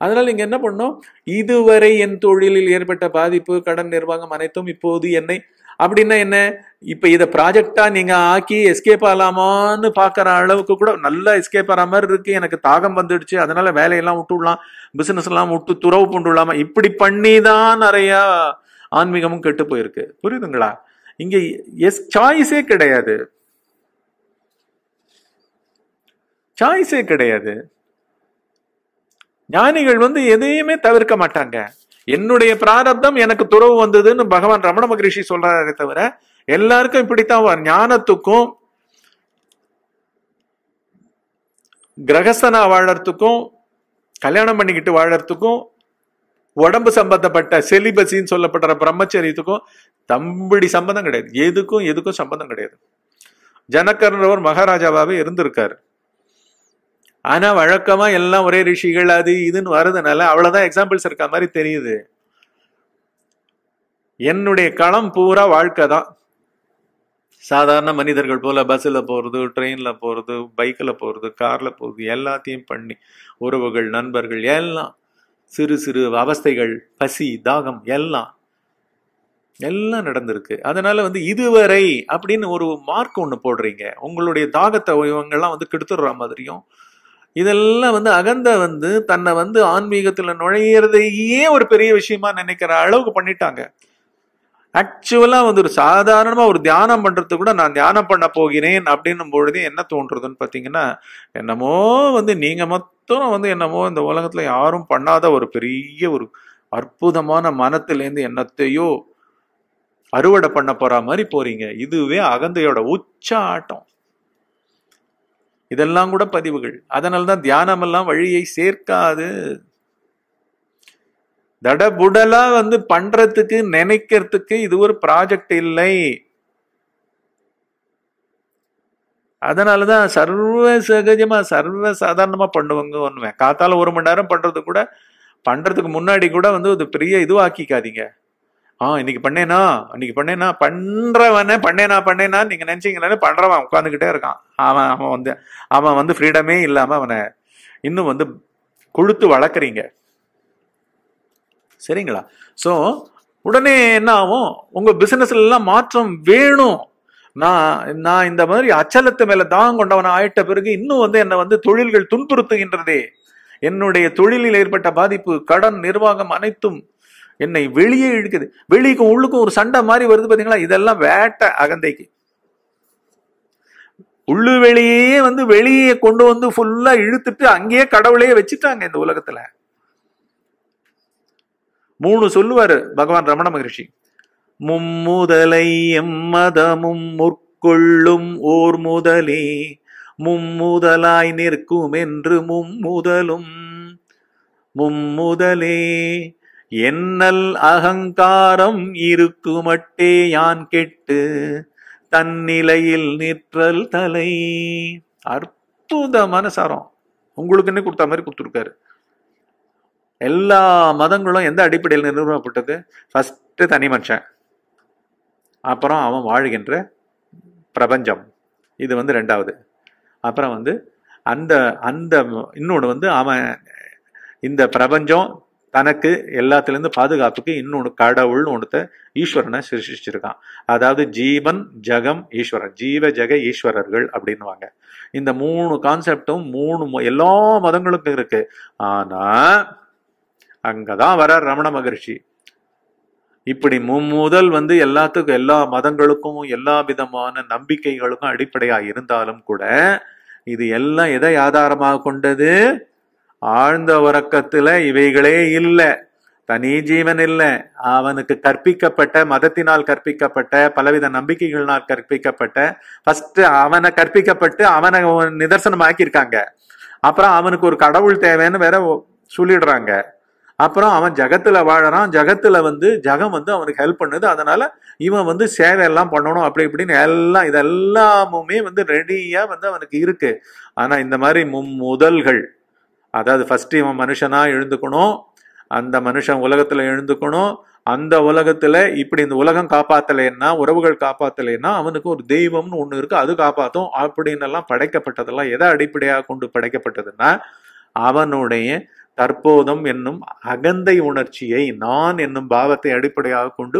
அதனால் நீங்கள் என்ன பண்ணோம் இதுவரை என் தொழிலில் ஏற்பட்ட பாதிப்பு கடன் நிர்வாகம் அனைத்தும் இப்போது என்னை அப்படின்னா என்ன இப்போ இதை ப்ராஜெக்டா நீங்கள் ஆக்கி எஸ்கேப் ஆகலாமான்னு பார்க்குற அளவுக்கு கூட நல்லா எஸ்கேப் ஆகிற மாதிரி இருக்குது எனக்கு தாகம் வந்துடுச்சு அதனால் வேலையெல்லாம் விட்டுடலாம் எல்லாம் விட்டு துறவு கொண்டு விடலாமா இப்படி பண்ணி தான் நிறையா ஆன்மீகமும் கெட்டு போயிருக்கு புரியுதுங்களா இங்கே எஸ் சாய்ஸே கிடையாது சாய்ஸே கிடையாது ஞானிகள் வந்து எதையுமே தவிர்க்க மாட்டாங்க என்னுடைய பிராரப்தம் எனக்கு துறவு வந்ததுன்னு பகவான் ரமண மகரிஷி சொல்றாரே தவிர எல்லாருக்கும் இப்படித்தான் ஞானத்துக்கும் கிரகஸ்தனா வாழறதுக்கும் கல்யாணம் பண்ணிக்கிட்டு வாழறதுக்கும் உடம்பு சம்பந்தப்பட்ட செலிபசின்னு சொல்லப்படுற பிரம்மச்சரியத்துக்கும் தம்பிடி சம்பந்தம் கிடையாது எதுக்கும் எதுக்கும் சம்பந்தம் கிடையாது ஜனக்கர்ன்றவர் மகாராஜாவாகவே இருந்திருக்காரு ஆனா வழக்கமா எல்லாம் ஒரே ரிஷிகள் அது இதுன்னு வர்றதுனால அவ்வளவுதான் எக்ஸாம்பிள்ஸ் இருக்க மாதிரி தெரியுது என்னுடைய களம் பூரா வாழ்க்கை தான் சாதாரண மனிதர்கள் போல பஸ்ஸில் போகிறது ட்ரெயினில் போகிறது பைக்கில் போகிறது காரில் போகிறது எல்லாத்தையும் பண்ணி உறவுகள் நண்பர்கள் எல்லாம் சிறு சிறு அவஸ்தைகள் பசி தாகம் எல்லாம் எல்லாம் நடந்திருக்கு அதனால வந்து இதுவரை அப்படின்னு ஒரு மார்க் ஒன்று போடுறீங்க உங்களுடைய தாகத்தை இவங்கெல்லாம் வந்து கெடுத்துடுற மாதிரியும் இதெல்லாம் வந்து அகந்த வந்து தன்னை வந்து ஆன்மீகத்துல நுழையிறதையே ஒரு பெரிய விஷயமா நினைக்கிற அளவுக்கு பண்ணிட்டாங்க ஆக்சுவலா வந்து ஒரு சாதாரணமா ஒரு தியானம் பண்றது கூட நான் தியானம் பண்ண போகிறேன் அப்படின்னும் பொழுது என்ன தோன்றுறதுன்னு பாத்தீங்கன்னா என்னமோ வந்து நீங்க மொத்தம் வந்து என்னமோ இந்த உலகத்துல யாரும் பண்ணாத ஒரு பெரிய ஒரு அற்புதமான மனத்திலேருந்து என்னத்தையோ அறுவடை பண்ண போற மாதிரி போறீங்க இதுவே அகந்தையோட உச்ச ஆட்டம் இதெல்லாம் கூட பதிவுகள் அதனால தான் தியானமெல்லாம் வழியை சேர்க்காது தடபுடலா வந்து பண்றதுக்கு நினைக்கிறதுக்கு இது ஒரு ப்ராஜெக்ட் இல்லை அதனாலதான் சர்வ சகஜமா சர்வ சாதாரணமா பண்ணுவாங்க ஒண்ணுவேன் காத்தால ஒரு மணி நேரம் பண்றது கூட பண்றதுக்கு முன்னாடி கூட வந்து ஒரு பெரிய இதுவாக்கிக்காதீங்க ஆ இன்னைக்கு பண்ணேனா இன்னைக்கு பண்ணேனா பண்றவன பண்ணேனா பண்ணேனா நீங்க நினைச்சீங்களே பண்றவன் உட்காந்துக்கிட்டே இருக்கான் அவன் அவன் வந்து அவன் வந்து ஃப்ரீடமே இல்லாம அவனை இன்னும் வந்து கொழுத்து வளர்க்குறீங்க சரிங்களா ஸோ உடனே என்ன ஆகும் உங்க பிசினஸ்ல எல்லாம் மாற்றம் வேணும் நான் நான் இந்த மாதிரி அச்சலத்து மேல தான் கொண்டவன் ஆயிட்ட பிறகு இன்னும் வந்து என்னை வந்து தொழில்கள் துன்புறுத்துகின்றதே என்னுடைய தொழிலில் ஏற்பட்ட பாதிப்பு கடன் நிர்வாகம் அனைத்தும் என்னை வெளியே இழுக்குது வெளிக்கும் உள்ளுக்கும் ஒரு சண்டை மாதிரி வருது பாத்தீங்களா இதெல்லாம் வேட்டை அகந்தைக்கு உள்ளு வெளியே வந்து வெளியே கொண்டு வந்து ஃபுல்லா இழுத்துட்டு அங்கேயே கடவுளையே வச்சுட்டாங்க இந்த உலகத்துல மூணு சொல்லுவாரு பகவான் ரமண மகரிஷி மும்முதலை எம்மதமும் முற்கொள்ளும் ஓர் முதலே மும்முதலாய் நிற்கும் என்று மும்முதலும் மும்முதலே என்னல் அகங்காரம் இருக்குமட்டே யான் கெட்டு தன்னிலையில் நிற்றல் தலை மனசாரம் உங்களுக்கு என்ன கொடுத்த மாதிரி கொடுத்துருக்காரு எல்லா மதங்களும் எந்த அடிப்படையில் நிறுவனப்பட்டது ஃபஸ்ட்டு தனி மனுஷன் அப்புறம் அவன் வாழ்கின்ற பிரபஞ்சம் இது வந்து ரெண்டாவது அப்புறம் வந்து அந்த அந்த இன்னொன்று வந்து அவன் இந்த பிரபஞ்சம் தனக்கு எல்லாத்துலேருந்து பாதுகாப்புக்கு இன்னொன்று கடவுள் ஒன்றுத்த ஈஸ்வரனை சிருஷ்டிச்சிருக்கான் அதாவது ஜீவன் ஜெகம் ஈஸ்வரன் ஜீவ ஜெக ஈஸ்வரர்கள் அப்படின்வாங்க இந்த மூணு கான்செப்டும் மூணு எல்லா மதங்களுக்கும் இருக்கு ஆனா அங்கதான் வர ரமண மகர்ஷி இப்படி முதல் வந்து எல்லாத்துக்கும் எல்லா மதங்களுக்கும் எல்லா விதமான நம்பிக்கைகளுக்கும் அடிப்படையா இருந்தாலும் கூட இது எல்லாம் எதை ஆதாரமாக கொண்டது ஆழ்ந்த உறக்கத்துல இவைகளே இல்லை தனி ஜீவன் இல்லை அவனுக்கு கற்பிக்கப்பட்ட மதத்தினால் கற்பிக்கப்பட்ட பலவித நம்பிக்கைகளினால் கற்பிக்கப்பட்ட ஃபர்ஸ்ட் அவனை கற்பிக்கப்பட்டு அவனை நிதர்சனம் ஆக்கியிருக்காங்க அப்புறம் அவனுக்கு ஒரு கடவுள் தேவைன்னு வேற சொல்லிடுறாங்க அப்புறம் அவன் ஜகத்துல வாழறான் ஜகத்துல வந்து ஜகம் வந்து அவனுக்கு ஹெல்ப் பண்ணுது அதனால இவன் வந்து சேவை எல்லாம் பண்ணணும் அப்படி இப்படின்னு எல்லாம் இதெல்லாமுமே வந்து ரெடியா வந்து அவனுக்கு இருக்கு ஆனா இந்த மாதிரி முதல்கள் அதாவது ஃபஸ்ட் இவன் மனுஷனா எழுந்துக்கணும் அந்த மனுஷன் உலகத்தில் எழுந்துக்கணும் அந்த உலகத்தில் இப்படி இந்த உலகம் காப்பாற்றலைன்னா உறவுகள் காப்பாற்றலைன்னா அவனுக்கு ஒரு தெய்வம்னு ஒன்று இருக்குது அது காப்பாற்றும் எல்லாம் படைக்கப்பட்டதெல்லாம் எதை அடிப்படையாக கொண்டு படைக்கப்பட்டதுன்னா அவனுடைய தற்போதம் என்னும் அகந்தை உணர்ச்சியை நான் என்னும் பாவத்தை அடிப்படையாக கொண்டு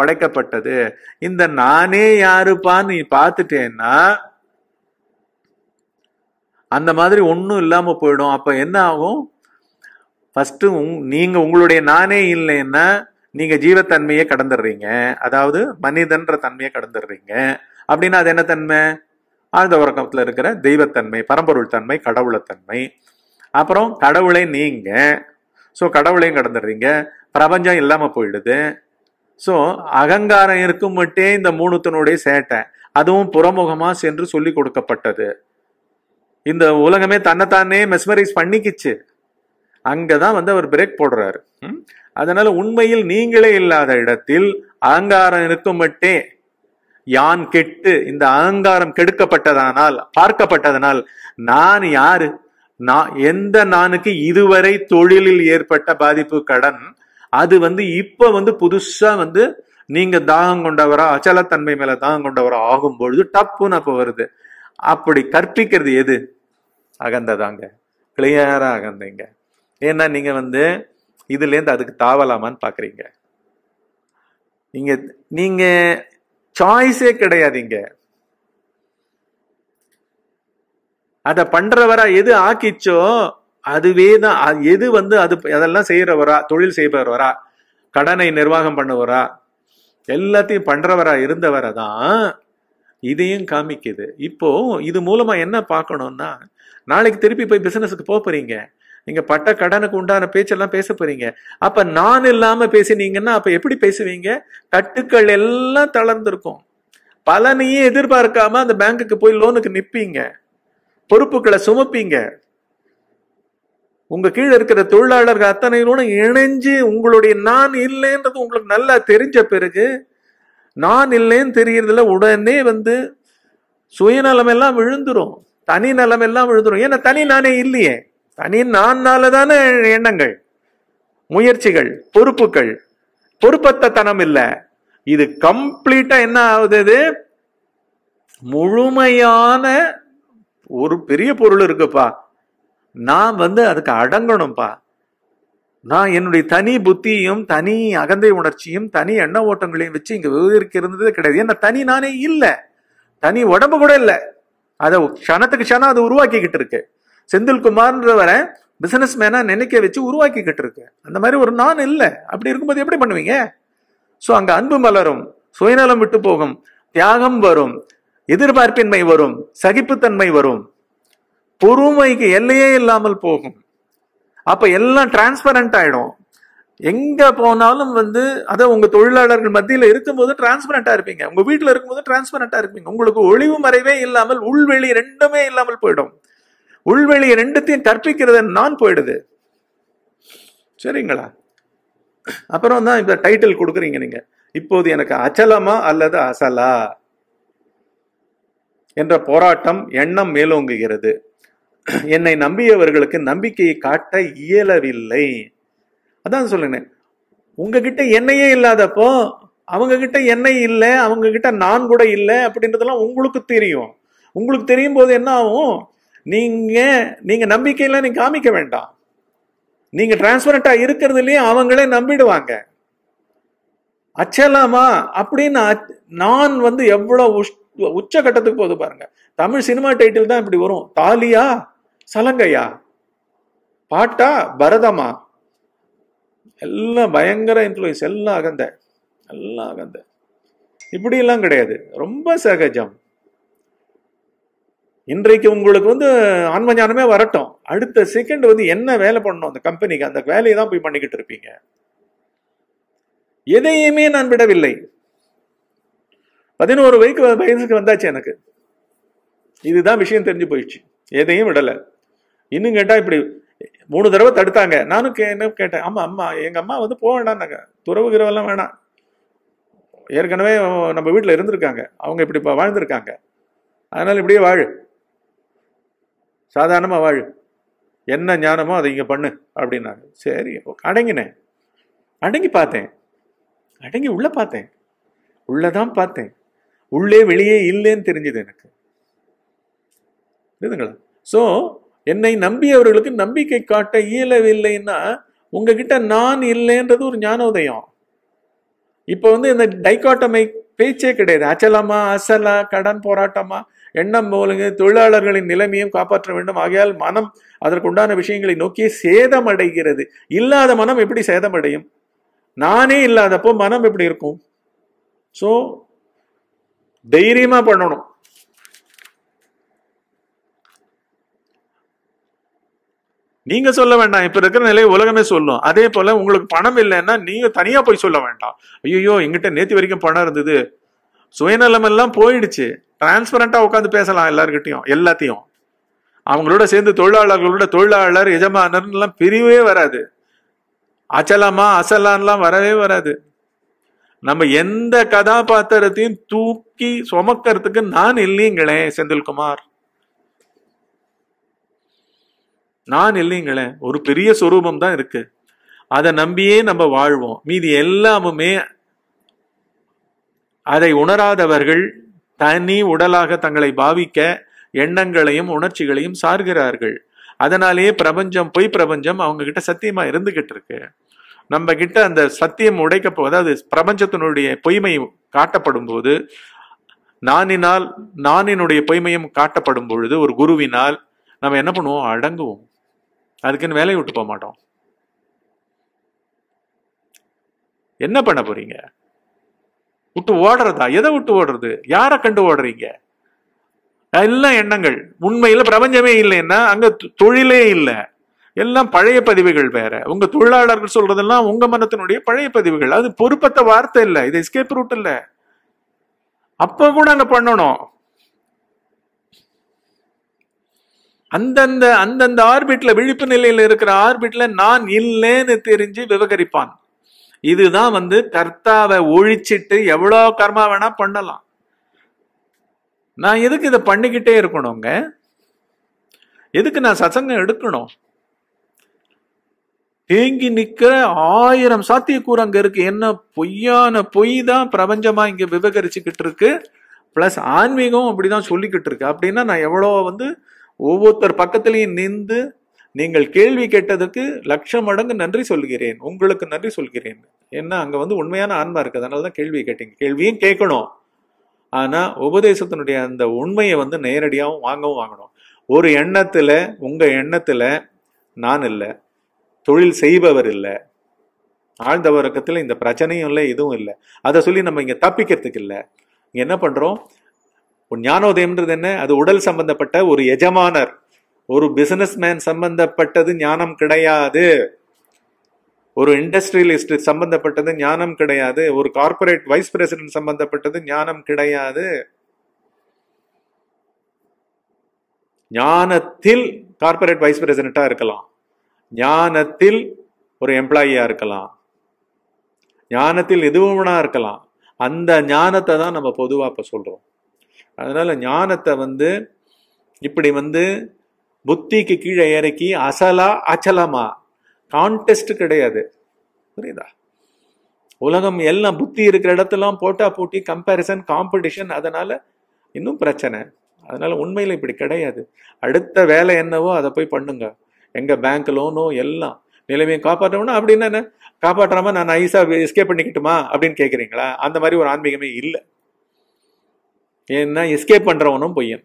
படைக்கப்பட்டது இந்த நானே யாருப்பான்னு நீ பார்த்துட்டேன்னா அந்த மாதிரி ஒன்றும் இல்லாமல் போயிடும் அப்போ என்ன ஆகும் ஃபஸ்ட்டு உங் நீங்கள் உங்களுடைய நானே இல்லைன்னா நீங்கள் ஜீவத்தன்மையை கடந்துடுறீங்க அதாவது மனிதன்ற தன்மையை கடந்துடுறீங்க அப்படின்னா அது என்ன தன்மை ஆழ்ந்த உறக்கத்தில் இருக்கிற தெய்வத்தன்மை பரம்பொருள் தன்மை கடவுளத்தன்மை அப்புறம் கடவுளை நீங்கள் ஸோ கடவுளையும் கடந்துடுறீங்க பிரபஞ்சம் இல்லாமல் போயிடுது ஸோ அகங்காரம் இருக்கும் மட்டும் இந்த மூணுத்தனுடைய சேட்டை அதுவும் புறமுகமாக சென்று சொல்லி கொடுக்கப்பட்டது இந்த உலகமே தன்னைத்தானே மெஸ்மரைஸ் பண்ணிக்கிச்சு அங்கதான் வந்து அவர் பிரேக் போடுறாரு அதனால உண்மையில் நீங்களே இல்லாத இடத்தில் அகங்காரம் இருக்கும் மட்டே யான் கெட்டு இந்த அகங்காரம் கெடுக்கப்பட்டதானால் பார்க்கப்பட்டதனால் நான் யாரு நான் எந்த நானுக்கு இதுவரை தொழிலில் ஏற்பட்ட பாதிப்பு கடன் அது வந்து இப்ப வந்து புதுசா வந்து நீங்க தாகம் கொண்டவரா அச்சலத்தன்மை மேல தாகம் கொண்டவரா ஆகும் பொழுது டப்புன்னு அப்ப வருது அப்படி கற்பிக்கிறது எது அகந்ததாங்க கிளியரா அகந்தைங்க ஏன்னா நீங்கள் வந்து இதுலேருந்து அதுக்கு தாவலாமான்னு பார்க்குறீங்க நீங்கள் நீங்கள் சாய்ஸே கிடையாதுங்க அதை பண்றவரா எது ஆக்கிச்சோ அதுவே தான் எது வந்து அது அதெல்லாம் செய்யறவரா தொழில் செய்பவரா கடனை நிர்வாகம் பண்ணுவரா எல்லாத்தையும் பண்றவரா இருந்தவரை தான் இதையும் காமிக்குது இப்போ இது மூலமா என்ன பார்க்கணும்னா நாளைக்கு திருப்பி போய் பிசினஸுக்கு போக போறீங்க நீங்க பட்ட கடனுக்கு உண்டான பேச்செல்லாம் பேச போறீங்க அப்ப நான் இல்லாம பேசினீங்கன்னா அப்ப எப்படி பேசுவீங்க கட்டுக்கள் எல்லாம் தளர்ந்துருக்கும் பலனையே எதிர்பார்க்காம அந்த பேங்குக்கு போய் லோனுக்கு நிற்பீங்க பொறுப்புகளை சுமப்பீங்க உங்க கீழே இருக்கிற தொழிலாளர்கள் அத்தனை இணைஞ்சு உங்களுடைய நான் இல்லைன்றது உங்களுக்கு நல்லா தெரிஞ்ச பிறகு நான் இல்லைன்னு தெரியறதுல உடனே வந்து சுயநலமெல்லாம் விழுந்துரும் தனி நலமெல்லாம் விழுந்துரும் ஏன்னா தனி நானே இல்லையே தனி நான்னால தானே எண்ணங்கள் முயற்சிகள் பொறுப்புகள் பொறுப்பத்த தனம் இல்லை இது கம்ப்ளீட்டா என்ன ஆகுது இது முழுமையான ஒரு பெரிய பொருள் இருக்குப்பா நான் வந்து அதுக்கு அடங்கணும்ப்பா நான் என்னுடைய தனி புத்தியும் தனி அகந்தை உணர்ச்சியும் தனி எண்ண ஓட்டங்களையும் வச்சு இங்கே விவகரிக்க இருந்ததே கிடையாது ஏன்னா தனி நானே இல்லை தனி உடம்பு கூட இல்லை அதை க்ஷணத்துக்கு க்ஷணம் அதை உருவாக்கிக்கிட்டு இருக்கு செந்தில்குமார்ன்றவரை பிசினஸ் மேனா நினைக்க வச்சு உருவாக்கிக்கிட்டு இருக்கு அந்த மாதிரி ஒரு நான் இல்லை அப்படி இருக்கும்போது எப்படி பண்ணுவீங்க ஸோ அங்கே அன்பு மலரும் சுயநலம் விட்டு போகும் தியாகம் வரும் எதிர்பார்ப்பின்மை வரும் சகிப்புத்தன்மை வரும் பொறுமைக்கு எல்லையே இல்லாமல் போகும் அப்ப எல்லாம் டிரான்ஸ்பரண்ட் ஆயிடும் எங்க போனாலும் வந்து அதை உங்க தொழிலாளர்கள் மத்தியில் இருக்கும்போது டிரான்ஸ்பரண்டா இருப்பீங்க உங்க வீட்டில் இருக்கும்போது டிரான்ஸ்பரண்டா இருப்பீங்க உங்களுக்கு ஒளிவு மறைவே இல்லாமல் உள்வெளி ரெண்டுமே இல்லாமல் போயிடும் உள்வெளி ரெண்டுத்தையும் கற்பிக்கிறது நான் போயிடுது சரிங்களா அப்புறம் தான் இப்ப டைட்டில் கொடுக்குறீங்க நீங்க இப்போது எனக்கு அச்சலமா அல்லது அசலா என்ற போராட்டம் எண்ணம் மேலோங்குகிறது என்னை நம்பியவர்களுக்கு நம்பிக்கையை காட்ட இயலவில்லை அதான் சொல்லுனேன் உங்ககிட்ட என்னையே இல்லாதப்போ அவங்க கிட்ட எண்ணெய் இல்லை அவங்க கிட்ட நான் கூட இல்லை அப்படின்றதெல்லாம் உங்களுக்கு தெரியும் உங்களுக்கு தெரியும் போது என்ன ஆகும் நீங்க நீங்க நம்பிக்கையெல்லாம் நீங்க காமிக்க வேண்டாம் நீங்க டிரான்ஸ்பரண்டா இருக்கிறதுலயே அவங்களே நம்பிடுவாங்க அச்சலாமா அப்படின்னு நான் வந்து எவ்வளவு உச்ச கட்டத்துக்கு போகுது பாருங்க தமிழ் சினிமா டைட்டில் தான் இப்படி வரும் தாலியா சலங்கையா பாட்டா பரதமா எல்லாம் பயங்கர இன்ஃப்ளூயன்ஸ் எல்லாம் அகந்த எல்லாம் அகந்த இப்படியெல்லாம் கிடையாது ரொம்ப சகஜம் இன்றைக்கு உங்களுக்கு வந்து ஆன்மஞானமே ஞானமே வரட்டும் அடுத்த செகண்ட் வந்து என்ன வேலை பண்ணும் அந்த கம்பெனிக்கு அந்த வேலையை தான் போய் பண்ணிக்கிட்டு இருப்பீங்க எதையுமே நான் விடவில்லை பதினோரு வயசுக்கு வயசுக்கு வந்தாச்சு எனக்கு இதுதான் விஷயம் தெரிஞ்சு போயிடுச்சு எதையும் விடலை இன்னும் கேட்டால் இப்படி மூணு தடவை தடுத்தாங்க நானும் கே என்ன கேட்டேன் ஆமாம் அம்மா எங்கள் அம்மா வந்து போக வேண்டாம் துறவு கிரவெல்லாம் வேணாம் ஏற்கனவே நம்ம வீட்டில் இருந்திருக்காங்க அவங்க இப்படி இப்போ வாழ்ந்திருக்காங்க அதனால் இப்படியே வாழ் சாதாரணமாக வாழ் என்ன ஞானமோ அதை இங்கே பண்ணு அப்படின்னாங்க சரி அடங்கினேன் அடங்கி பார்த்தேன் அடங்கி உள்ளே பார்த்தேன் உள்ளே தான் பார்த்தேன் உள்ளே வெளியே இல்லைன்னு தெரிஞ்சது எனக்கு புரியுதுங்களா ஸோ என்னை நம்பியவர்களுக்கு நம்பிக்கை காட்ட இயலவில்லைன்னா உங்ககிட்ட நான் இல்லைன்றது ஒரு ஞானோதயம் இப்போ வந்து இந்த டைகாட்டமை பேச்சே கிடையாது அச்சலமா அசலா கடன் போராட்டமா எண்ணம் போலுங்க தொழிலாளர்களின் நிலைமையும் காப்பாற்ற வேண்டும் ஆகையால் மனம் அதற்குண்டான விஷயங்களை நோக்கி சேதமடைகிறது இல்லாத மனம் எப்படி சேதமடையும் நானே இல்லாதப்போ மனம் எப்படி இருக்கும் ஸோ தைரியமாக பண்ணணும் நீங்க சொல்ல வேண்டாம் இப்ப இருக்கிற நிலையை உலகமே சொல்லும் அதே போல உங்களுக்கு பணம் இல்லைன்னா நீங்க தனியா போய் சொல்ல வேண்டாம் ஐயோ எங்கிட்ட நேத்தி வரைக்கும் பணம் இருந்தது சுயநலம் எல்லாம் போயிடுச்சு டிரான்ஸ்பரண்டா உட்காந்து பேசலாம் எல்லாருக்கிட்டையும் எல்லாத்தையும் அவங்களோட சேர்ந்து தொழிலாளர்களோட தொழிலாளர் எஜமானர் எல்லாம் பிரிவே வராது அச்சலாமா அசலான்லாம் வரவே வராது நம்ம எந்த கதாபாத்திரத்தையும் தூக்கி சுமக்கிறதுக்கு நான் இல்லைங்களேன் செந்தில்குமார் நான் இல்லைங்களேன் ஒரு பெரிய சுரூபம் தான் இருக்கு அதை நம்பியே நம்ம வாழ்வோம் மீதி எல்லாமுமே அதை உணராதவர்கள் தனி உடலாக தங்களை பாவிக்க எண்ணங்களையும் உணர்ச்சிகளையும் சார்கிறார்கள் அதனாலேயே பிரபஞ்சம் பொய் பிரபஞ்சம் அவங்க கிட்ட சத்தியமா இருந்துகிட்டு இருக்கு நம்ம கிட்ட அந்த சத்தியம் உடைக்க போ அதாவது பிரபஞ்சத்தினுடைய பொய்மை காட்டப்படும் போது நானினால் நானினுடைய பொய்மையும் காட்டப்படும் பொழுது ஒரு குருவினால் நம்ம என்ன பண்ணுவோம் அடங்குவோம் அதுக்குன்னு வேலையை விட்டு போக மாட்டோம் என்ன பண்ண போறீங்க விட்டு ஓடுறதா எதை விட்டு ஓடுறது யாரை கண்டு ஓடுறீங்க எல்லாம் எண்ணங்கள் உண்மையில் பிரபஞ்சமே இல்லைன்னா அங்க தொழிலே இல்லை எல்லாம் பழைய பதிவுகள் வேற உங்க தொழிலாளர்கள் சொல்றதெல்லாம் உங்க மனத்தினுடைய பழைய பதிவுகள் அது பொறுப்பத்த வார்த்தை இல்லை இது எஸ்கேப் ரூட் இல்லை அப்போ கூட அங்க பண்ணணும் அந்தந்த அந்தந்த ஆர்பிட்ல விழிப்பு நிலையில் இருக்கிற ஆர்பிட்ல நான் இல்லைன்னு தெரிஞ்சு விவகரிப்பான் இதுதான் வந்து கர்த்தாவை ஒழிச்சிட்டு எவ்வளோ கர்மா வேணா பண்ணலாம் நான் எதுக்கு இதை பண்ணிக்கிட்டே இருக்கணுங்க எதுக்கு நான் சசங்கம் எடுக்கணும் தேங்கி நிக்கிற ஆயிரம் சாத்தியக்கூறு அங்க இருக்கு என்ன பொய்யான பொய் தான் பிரபஞ்சமா இங்க விவகரிச்சுக்கிட்டு இருக்கு பிளஸ் ஆன்மீகம் அப்படிதான் சொல்லிக்கிட்டு இருக்கு அப்படின்னா நான் எவ்வளோ வந்து ஒவ்வொருத்தர் பக்கத்திலையும் நின்று நீங்கள் கேள்வி கேட்டதற்கு லட்சம் மடங்கு நன்றி சொல்கிறேன் உங்களுக்கு நன்றி சொல்கிறேன் ஏன்னா அங்கே வந்து உண்மையான ஆன்மா இருக்குது அதனால தான் கேள்வி கேட்டீங்க கேள்வியும் கேட்கணும் ஆனால் உபதேசத்தினுடைய அந்த உண்மையை வந்து நேரடியாகவும் வாங்கவும் வாங்கணும் ஒரு எண்ணத்தில் உங்கள் எண்ணத்தில் நான் இல்லை தொழில் செய்பவர் இல்லை ஆழ்ந்தவரக்கத்தில் இந்த பிரச்சனையும் இல்லை இதுவும் இல்லை அதை சொல்லி நம்ம இங்கே தப்பிக்கிறதுக்கு இல்லை என்ன பண்ணுறோம் ஞானோதயம்ன்றது என்ன அது உடல் சம்பந்தப்பட்ட ஒரு எஜமானர் ஒரு பிசினஸ் மேன் சம்பந்தப்பட்டது ஞானம் கிடையாது ஒரு இண்டஸ்ட்ரியலிஸ்ட் சம்பந்தப்பட்டது ஞானம் கிடையாது ஒரு கார்பரேட் வைஸ் பிரசிடென்ட் சம்பந்தப்பட்டது ஞானம் கிடையாது ஞானத்தில் கார்பரேட் வைஸ் பிரசிடென்ட்டா இருக்கலாம் ஞானத்தில் ஒரு எம்ப்ளாயியா இருக்கலாம் ஞானத்தில் எதுவும்னா இருக்கலாம் அந்த ஞானத்தை தான் நம்ம பொதுவாக இப்போ சொல்கிறோம் அதனால் ஞானத்தை வந்து இப்படி வந்து புத்திக்கு கீழே இறக்கி அசலா அச்சலமா கான்டெஸ்ட் கிடையாது புரியுதா உலகம் எல்லாம் புத்தி இருக்கிற இடத்தெல்லாம் போட்டா போட்டி கம்பேரிசன் காம்படிஷன் அதனால இன்னும் பிரச்சனை அதனால உண்மையில் இப்படி கிடையாது அடுத்த வேலை என்னவோ அதை போய் பண்ணுங்க எங்க பேங்க் லோனோ எல்லாம் நிலைமையை காப்பாற்றணும் அப்படின்னு என்ன காப்பாற்றாம நான் ஐசா எஸ்கேப் பண்ணிக்கிட்டுமா அப்படின்னு கேட்குறீங்களா அந்த மாதிரி ஒரு ஆன்மீகமே இல்லை ஏன்னா எஸ்கேப் பண்ணுறவனும் பொய்யன்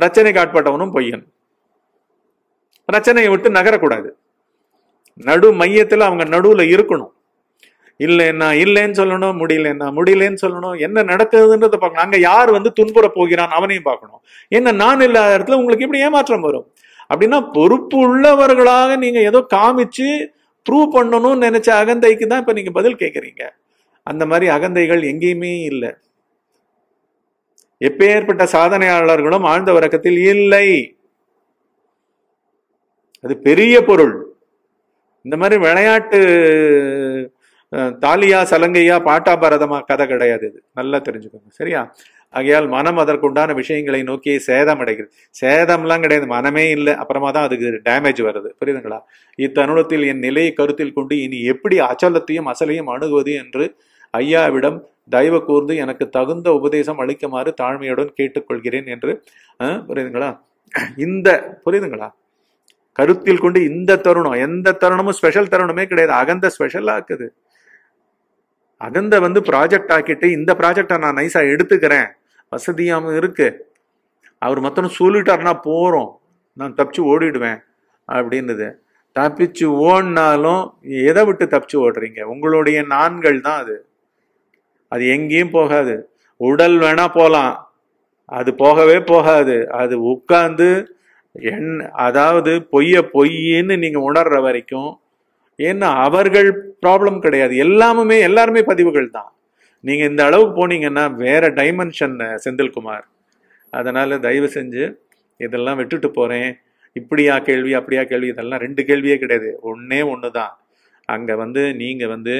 பிரச்சனைக்கு ஆட்பட்டவனும் பொய்யன் பிரச்சனையை விட்டு நகரக்கூடாது நடு மையத்தில் அவங்க நடுவில் இருக்கணும் இல்லைன்னா இல்லைன்னு சொல்லணும் முடியலன்னா முடியலன்னு சொல்லணும் என்ன நடக்குதுன்றத பார்க்கணும் அங்கே யார் வந்து துன்புற போகிறான் அவனையும் பார்க்கணும் என்ன நான் இல்லாத இடத்துல உங்களுக்கு இப்படி ஏமாற்றம் வரும் அப்படின்னா பொறுப்பு உள்ளவர்களாக நீங்கள் ஏதோ காமிச்சு ப்ரூவ் பண்ணணும்னு நினைச்ச அகந்தைக்கு தான் இப்போ நீங்கள் பதில் கேட்குறீங்க அந்த மாதிரி அகந்தைகள் எங்கேயுமே இல்லை எப்பேற்பட்ட சாதனையாளர்களும் ஆழ்ந்த உறக்கத்தில் இல்லை அது பெரிய பொருள் இந்த மாதிரி விளையாட்டு தாலியா சலங்கையா பாட்டா பாரதமா கதை கிடையாது இது நல்லா தெரிஞ்சுக்கோங்க சரியா ஆகையால் மனம் அதற்குண்டான விஷயங்களை நோக்கி சேதம் அடைகிறது சேதம்லாம் கிடையாது மனமே இல்லை அப்புறமா தான் அதுக்கு டேமேஜ் வருது புரியுதுங்களா இத்தருணத்தில் என் நிலையை கருத்தில் கொண்டு இனி எப்படி அச்சலத்தையும் அசலையும் அணுகுவது என்று ஐயாவிடம் தயவு கூர்ந்து எனக்கு தகுந்த உபதேசம் அளிக்குமாறு தாழ்மையுடன் கேட்டுக்கொள்கிறேன் என்று புரியுதுங்களா இந்த புரியுதுங்களா கருத்தில் கொண்டு இந்த தருணம் எந்த தருணமும் ஸ்பெஷல் தருணமே கிடையாது அகந்த ஸ்பெஷலாக இருக்குது அகந்த வந்து ப்ராஜெக்ட் ஆக்கிட்டு இந்த ப்ராஜெக்டை நான் நைஸாக எடுத்துக்கிறேன் வசதியாகவும் இருக்கு அவர் மற்றவனும் சொல்லிட்டாருன்னா போகிறோம் நான் தப்பிச்சு ஓடிடுவேன் அப்படின்னுது தப்பிச்சு ஓடினாலும் எதை விட்டு தப்பிச்சு ஓடுறீங்க உங்களுடைய நான்கள் தான் அது அது எங்கேயும் போகாது உடல் வேணா போகலாம் அது போகவே போகாது அது உட்கார்ந்து என் அதாவது பொய்ய பொய்ன்னு நீங்க உணர்ற வரைக்கும் ஏன்னா அவர்கள் ப்ராப்ளம் கிடையாது எல்லாமுமே எல்லாருமே பதிவுகள் தான் நீங்க இந்த அளவுக்கு போனீங்கன்னா வேற டைமென்ஷன் செந்தில்குமார் அதனால தயவு செஞ்சு இதெல்லாம் விட்டுட்டு போறேன் இப்படியா கேள்வி அப்படியா கேள்வி இதெல்லாம் ரெண்டு கேள்வியே கிடையாது ஒன்னே ஒன்று தான் அங்கே வந்து நீங்கள் வந்து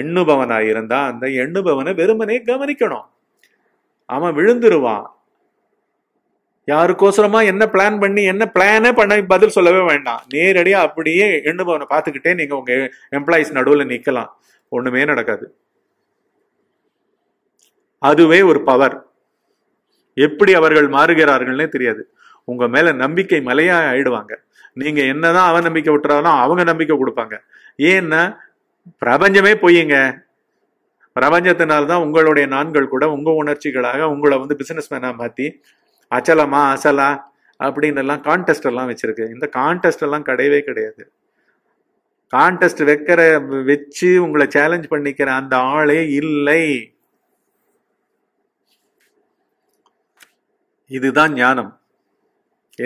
எண்ணுபவனா இருந்தா அந்த எண்ணுபவனை வெறுமனே கவனிக்கணும் அவன் விழுந்துருவான் யாருக்கோசரமா என்ன பிளான் பண்ணி என்ன பிளானே பண்ண பதில் சொல்லவே வேண்டாம் நேரடியா அப்படியே எண்ணுபவனை பார்த்துக்கிட்டே நீங்க உங்க எம்ப்ளாயிஸ் நடுவில் நிக்கலாம் ஒண்ணுமே நடக்காது அதுவே ஒரு பவர் எப்படி அவர்கள் மாறுகிறார்கள்னே தெரியாது உங்க மேல நம்பிக்கை மலையா ஆயிடுவாங்க நீங்க என்னதான் அவன் நம்பிக்கை விட்டுறாலும் அவங்க நம்பிக்கை கொடுப்பாங்க ஏன்னா பிரபஞ்சமே பொய்யுங்க பிரபஞ்சத்தினால்தான் உங்களுடைய நான்கள் கூட உங்க உணர்ச்சிகளாக உங்களை வந்து பிசினஸ் மேனா மாத்தி அச்சலமா அசலா அப்படின்னு எல்லாம் கான்டெஸ்ட் எல்லாம் வச்சிருக்கு இந்த கான்டெஸ்ட் எல்லாம் கிடையவே கிடையாது கான்டெஸ்ட் வைக்கிற வச்சு உங்களை சேலஞ்ச் பண்ணிக்கிற அந்த ஆளே இல்லை இதுதான் ஞானம்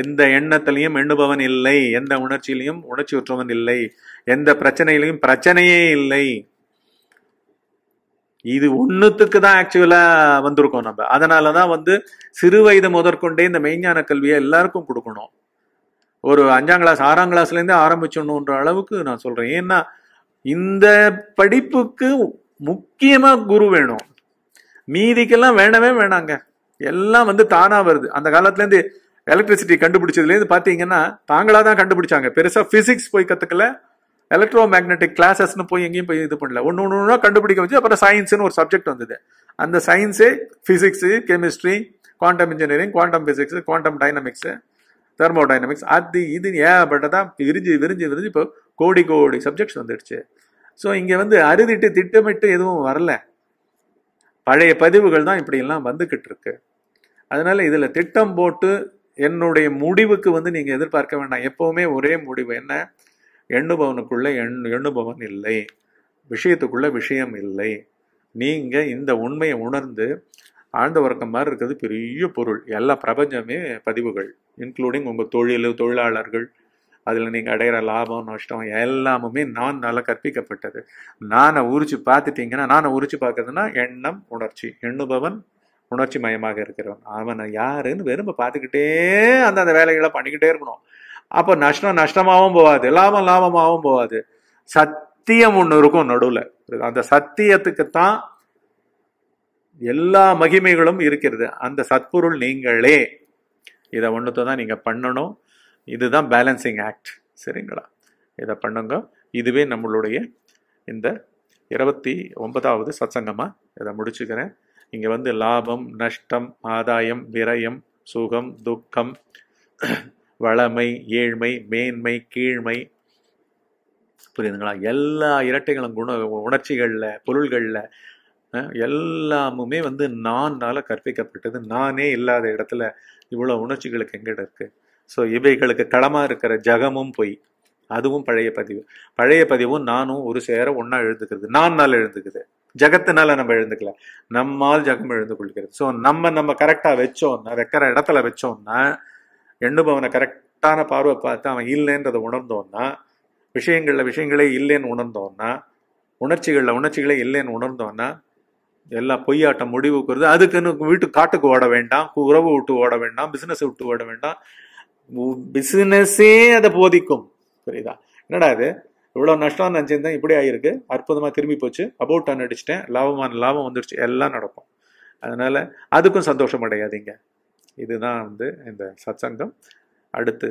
எந்த எண்ணத்திலையும் எண்ணுபவன் இல்லை எந்த உணர்ச்சியிலையும் உணர்ச்சி உற்றவன் இல்லை எந்த பிரச்சனையிலையும் பிரச்சனையே இல்லை இது ஒன்றுத்துக்கு தான் ஆக்சுவலாக வந்திருக்கோம் நம்ம அதனால தான் வந்து சிறு வயது முதற்கொண்டே இந்த மெய்ஞான கல்வியை எல்லாருக்கும் கொடுக்கணும் ஒரு அஞ்சாம் கிளாஸ் ஆறாம் கிளாஸ்லேருந்து ஆரம்பிச்சணுன்ற அளவுக்கு நான் சொல்கிறேன் ஏன்னா இந்த படிப்புக்கு முக்கியமாக குரு வேணும் மீதிக்கெல்லாம் வேணவே வேணாங்க எல்லாம் வந்து தானாக வருது அந்த காலத்துலேருந்து எலக்ட்ரிசிட்டி கண்டுபிடிச்சதுலேருந்து பார்த்தீங்கன்னா தாங்களாக தான் கண்டுபிடிச்சாங்க பெருசாக ஃபிசிக்ஸ் போய் கற்றுக்கல எலக்ட்ரோ மேக்னெட்டிக் கிளாஸஸ்னு போய் எங்கேயும் போய் இது பண்ணல ஒன்று ஒன்று ஒன்றா கண்டுபிடிக்க வச்சு அப்புறம் சயின்ஸ்னு ஒரு சப்ஜெக்ட் வந்தது அந்த science physics chemistry quantum engineering quantum physics quantum dynamics thermodynamics அது இது தான் விரிஞ்சு விரிஞ்சு விரிஞ்சு இப்போ கோடி கோடி சப்ஜெக்ட்ஸ் வந்துடுச்சு ஸோ இங்கே வந்து அறுதிட்டு திட்டமிட்டு எதுவும் வரல பழைய பதிவுகள் தான் இப்படியெல்லாம் வந்துக்கிட்டு இருக்கு அதனால் இதில் திட்டம் போட்டு என்னுடைய முடிவுக்கு வந்து நீங்கள் எதிர்பார்க்க வேண்டாம் எப்போவுமே ஒரே முடிவு என்ன எண்ணுபவனுக்குள்ளே எண் எண்ணுபவன் இல்லை விஷயத்துக்குள்ளே விஷயம் இல்லை நீங்கள் இந்த உண்மையை உணர்ந்து ஆழ்ந்த உறக்கம் மாதிரி இருக்கிறது பெரிய பொருள் எல்லா பிரபஞ்சமே பதிவுகள் இன்க்ளூடிங் உங்கள் தொழில் தொழிலாளர்கள் அதில் நீங்கள் அடையிற லாபம் நஷ்டம் எல்லாமுமே நான் நல்லா கற்பிக்கப்பட்டது நானை உரிச்சு பார்த்துட்டிங்கன்னா நானை உரிச்சு பார்க்கறதுன்னா எண்ணம் உணர்ச்சி எண்ணுபவன் உணர்ச்சி மயமாக இருக்கிறவன் அவனை யாருன்னு வெறும் பார்த்துக்கிட்டே அந்த அந்த வேலைகளை பண்ணிக்கிட்டே இருக்கணும் அப்போ நஷ்டம் நஷ்டமாகவும் போகாது லாபம் லாபமாகவும் போகாது சத்தியம் ஒன்று இருக்கும் நடுவில் அந்த சத்தியத்துக்குத்தான் எல்லா மகிமைகளும் இருக்கிறது அந்த சத்பொருள் நீங்களே இதை ஒன்றுத்தை தான் நீங்கள் பண்ணணும் இதுதான் பேலன்சிங் ஆக்ட் சரிங்களா இதை பண்ணுங்க இதுவே நம்மளுடைய இந்த இருபத்தி ஒன்பதாவது சத்சங்கமாக இதை முடிச்சுக்கிறேன் இங்கே வந்து லாபம் நஷ்டம் ஆதாயம் விரயம் சுகம் துக்கம் வளமை ஏழ்மை மேன்மை கீழ்மை புரியுதுங்களா எல்லா இரட்டைகளும் குண உணர்ச்சிகளில் பொருள்களில் எல்லாமுமே வந்து நான்னால் கற்பிக்கப்பட்டது நானே இல்லாத இடத்துல இவ்வளோ உணர்ச்சிகளுக்கு எங்கிட்ட இருக்குது ஸோ இவைகளுக்கு களமாக இருக்கிற ஜகமும் பொய் அதுவும் பழைய பதிவு பழைய பதிவும் நானும் ஒரு சேர ஒன்றா எழுந்துக்கிறது நான் நாள் எழுந்துக்குது ஜகத்தினால நம்ம எழுந்துக்கல நம்மால் ஜகம் எழுந்து கொள்கிறது ஸோ நம்ம நம்ம கரெக்டாக வச்சோம்னா வைக்கிற இடத்துல வச்சோம்னா எண்ணுபவனை கரெக்டான பார்வை பார்த்து அவன் இல்லைன்றதை உணர்ந்தோம்னா விஷயங்களில் விஷயங்களே இல்லைன்னு உணர்ந்தோம்னா உணர்ச்சிகளில் உணர்ச்சிகளே இல்லைன்னு உணர்ந்தோம்னா எல்லாம் பொய்யாட்டம் முடிவுக்குறது அதுக்குன்னு வீட்டு காட்டுக்கு ஓட வேண்டாம் உறவு விட்டு ஓட வேண்டாம் பிசினஸ் விட்டு ஓட வேண்டாம் பிசினஸே அதை போதிக்கும் புரியுதா என்னடா இது இவ்வளோ நஷ்டம் நினச்சிருந்தேன் இப்படி ஆகிருக்கு அற்புதமாக திரும்பி போச்சு அபவுட் டன் அடிச்சிட்டேன் லாபமான லாபம் வந்துடுச்சு எல்லாம் நடக்கும் அதனால் அதுக்கும் சந்தோஷம் அடையாதீங்க இதுதான் வந்து இந்த சத்சங்கம் அடுத்து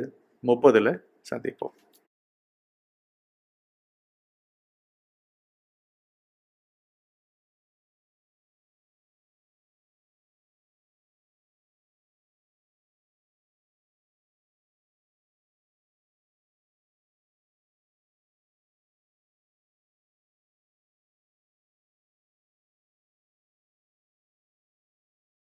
முப்பதில் சந்திப்போம்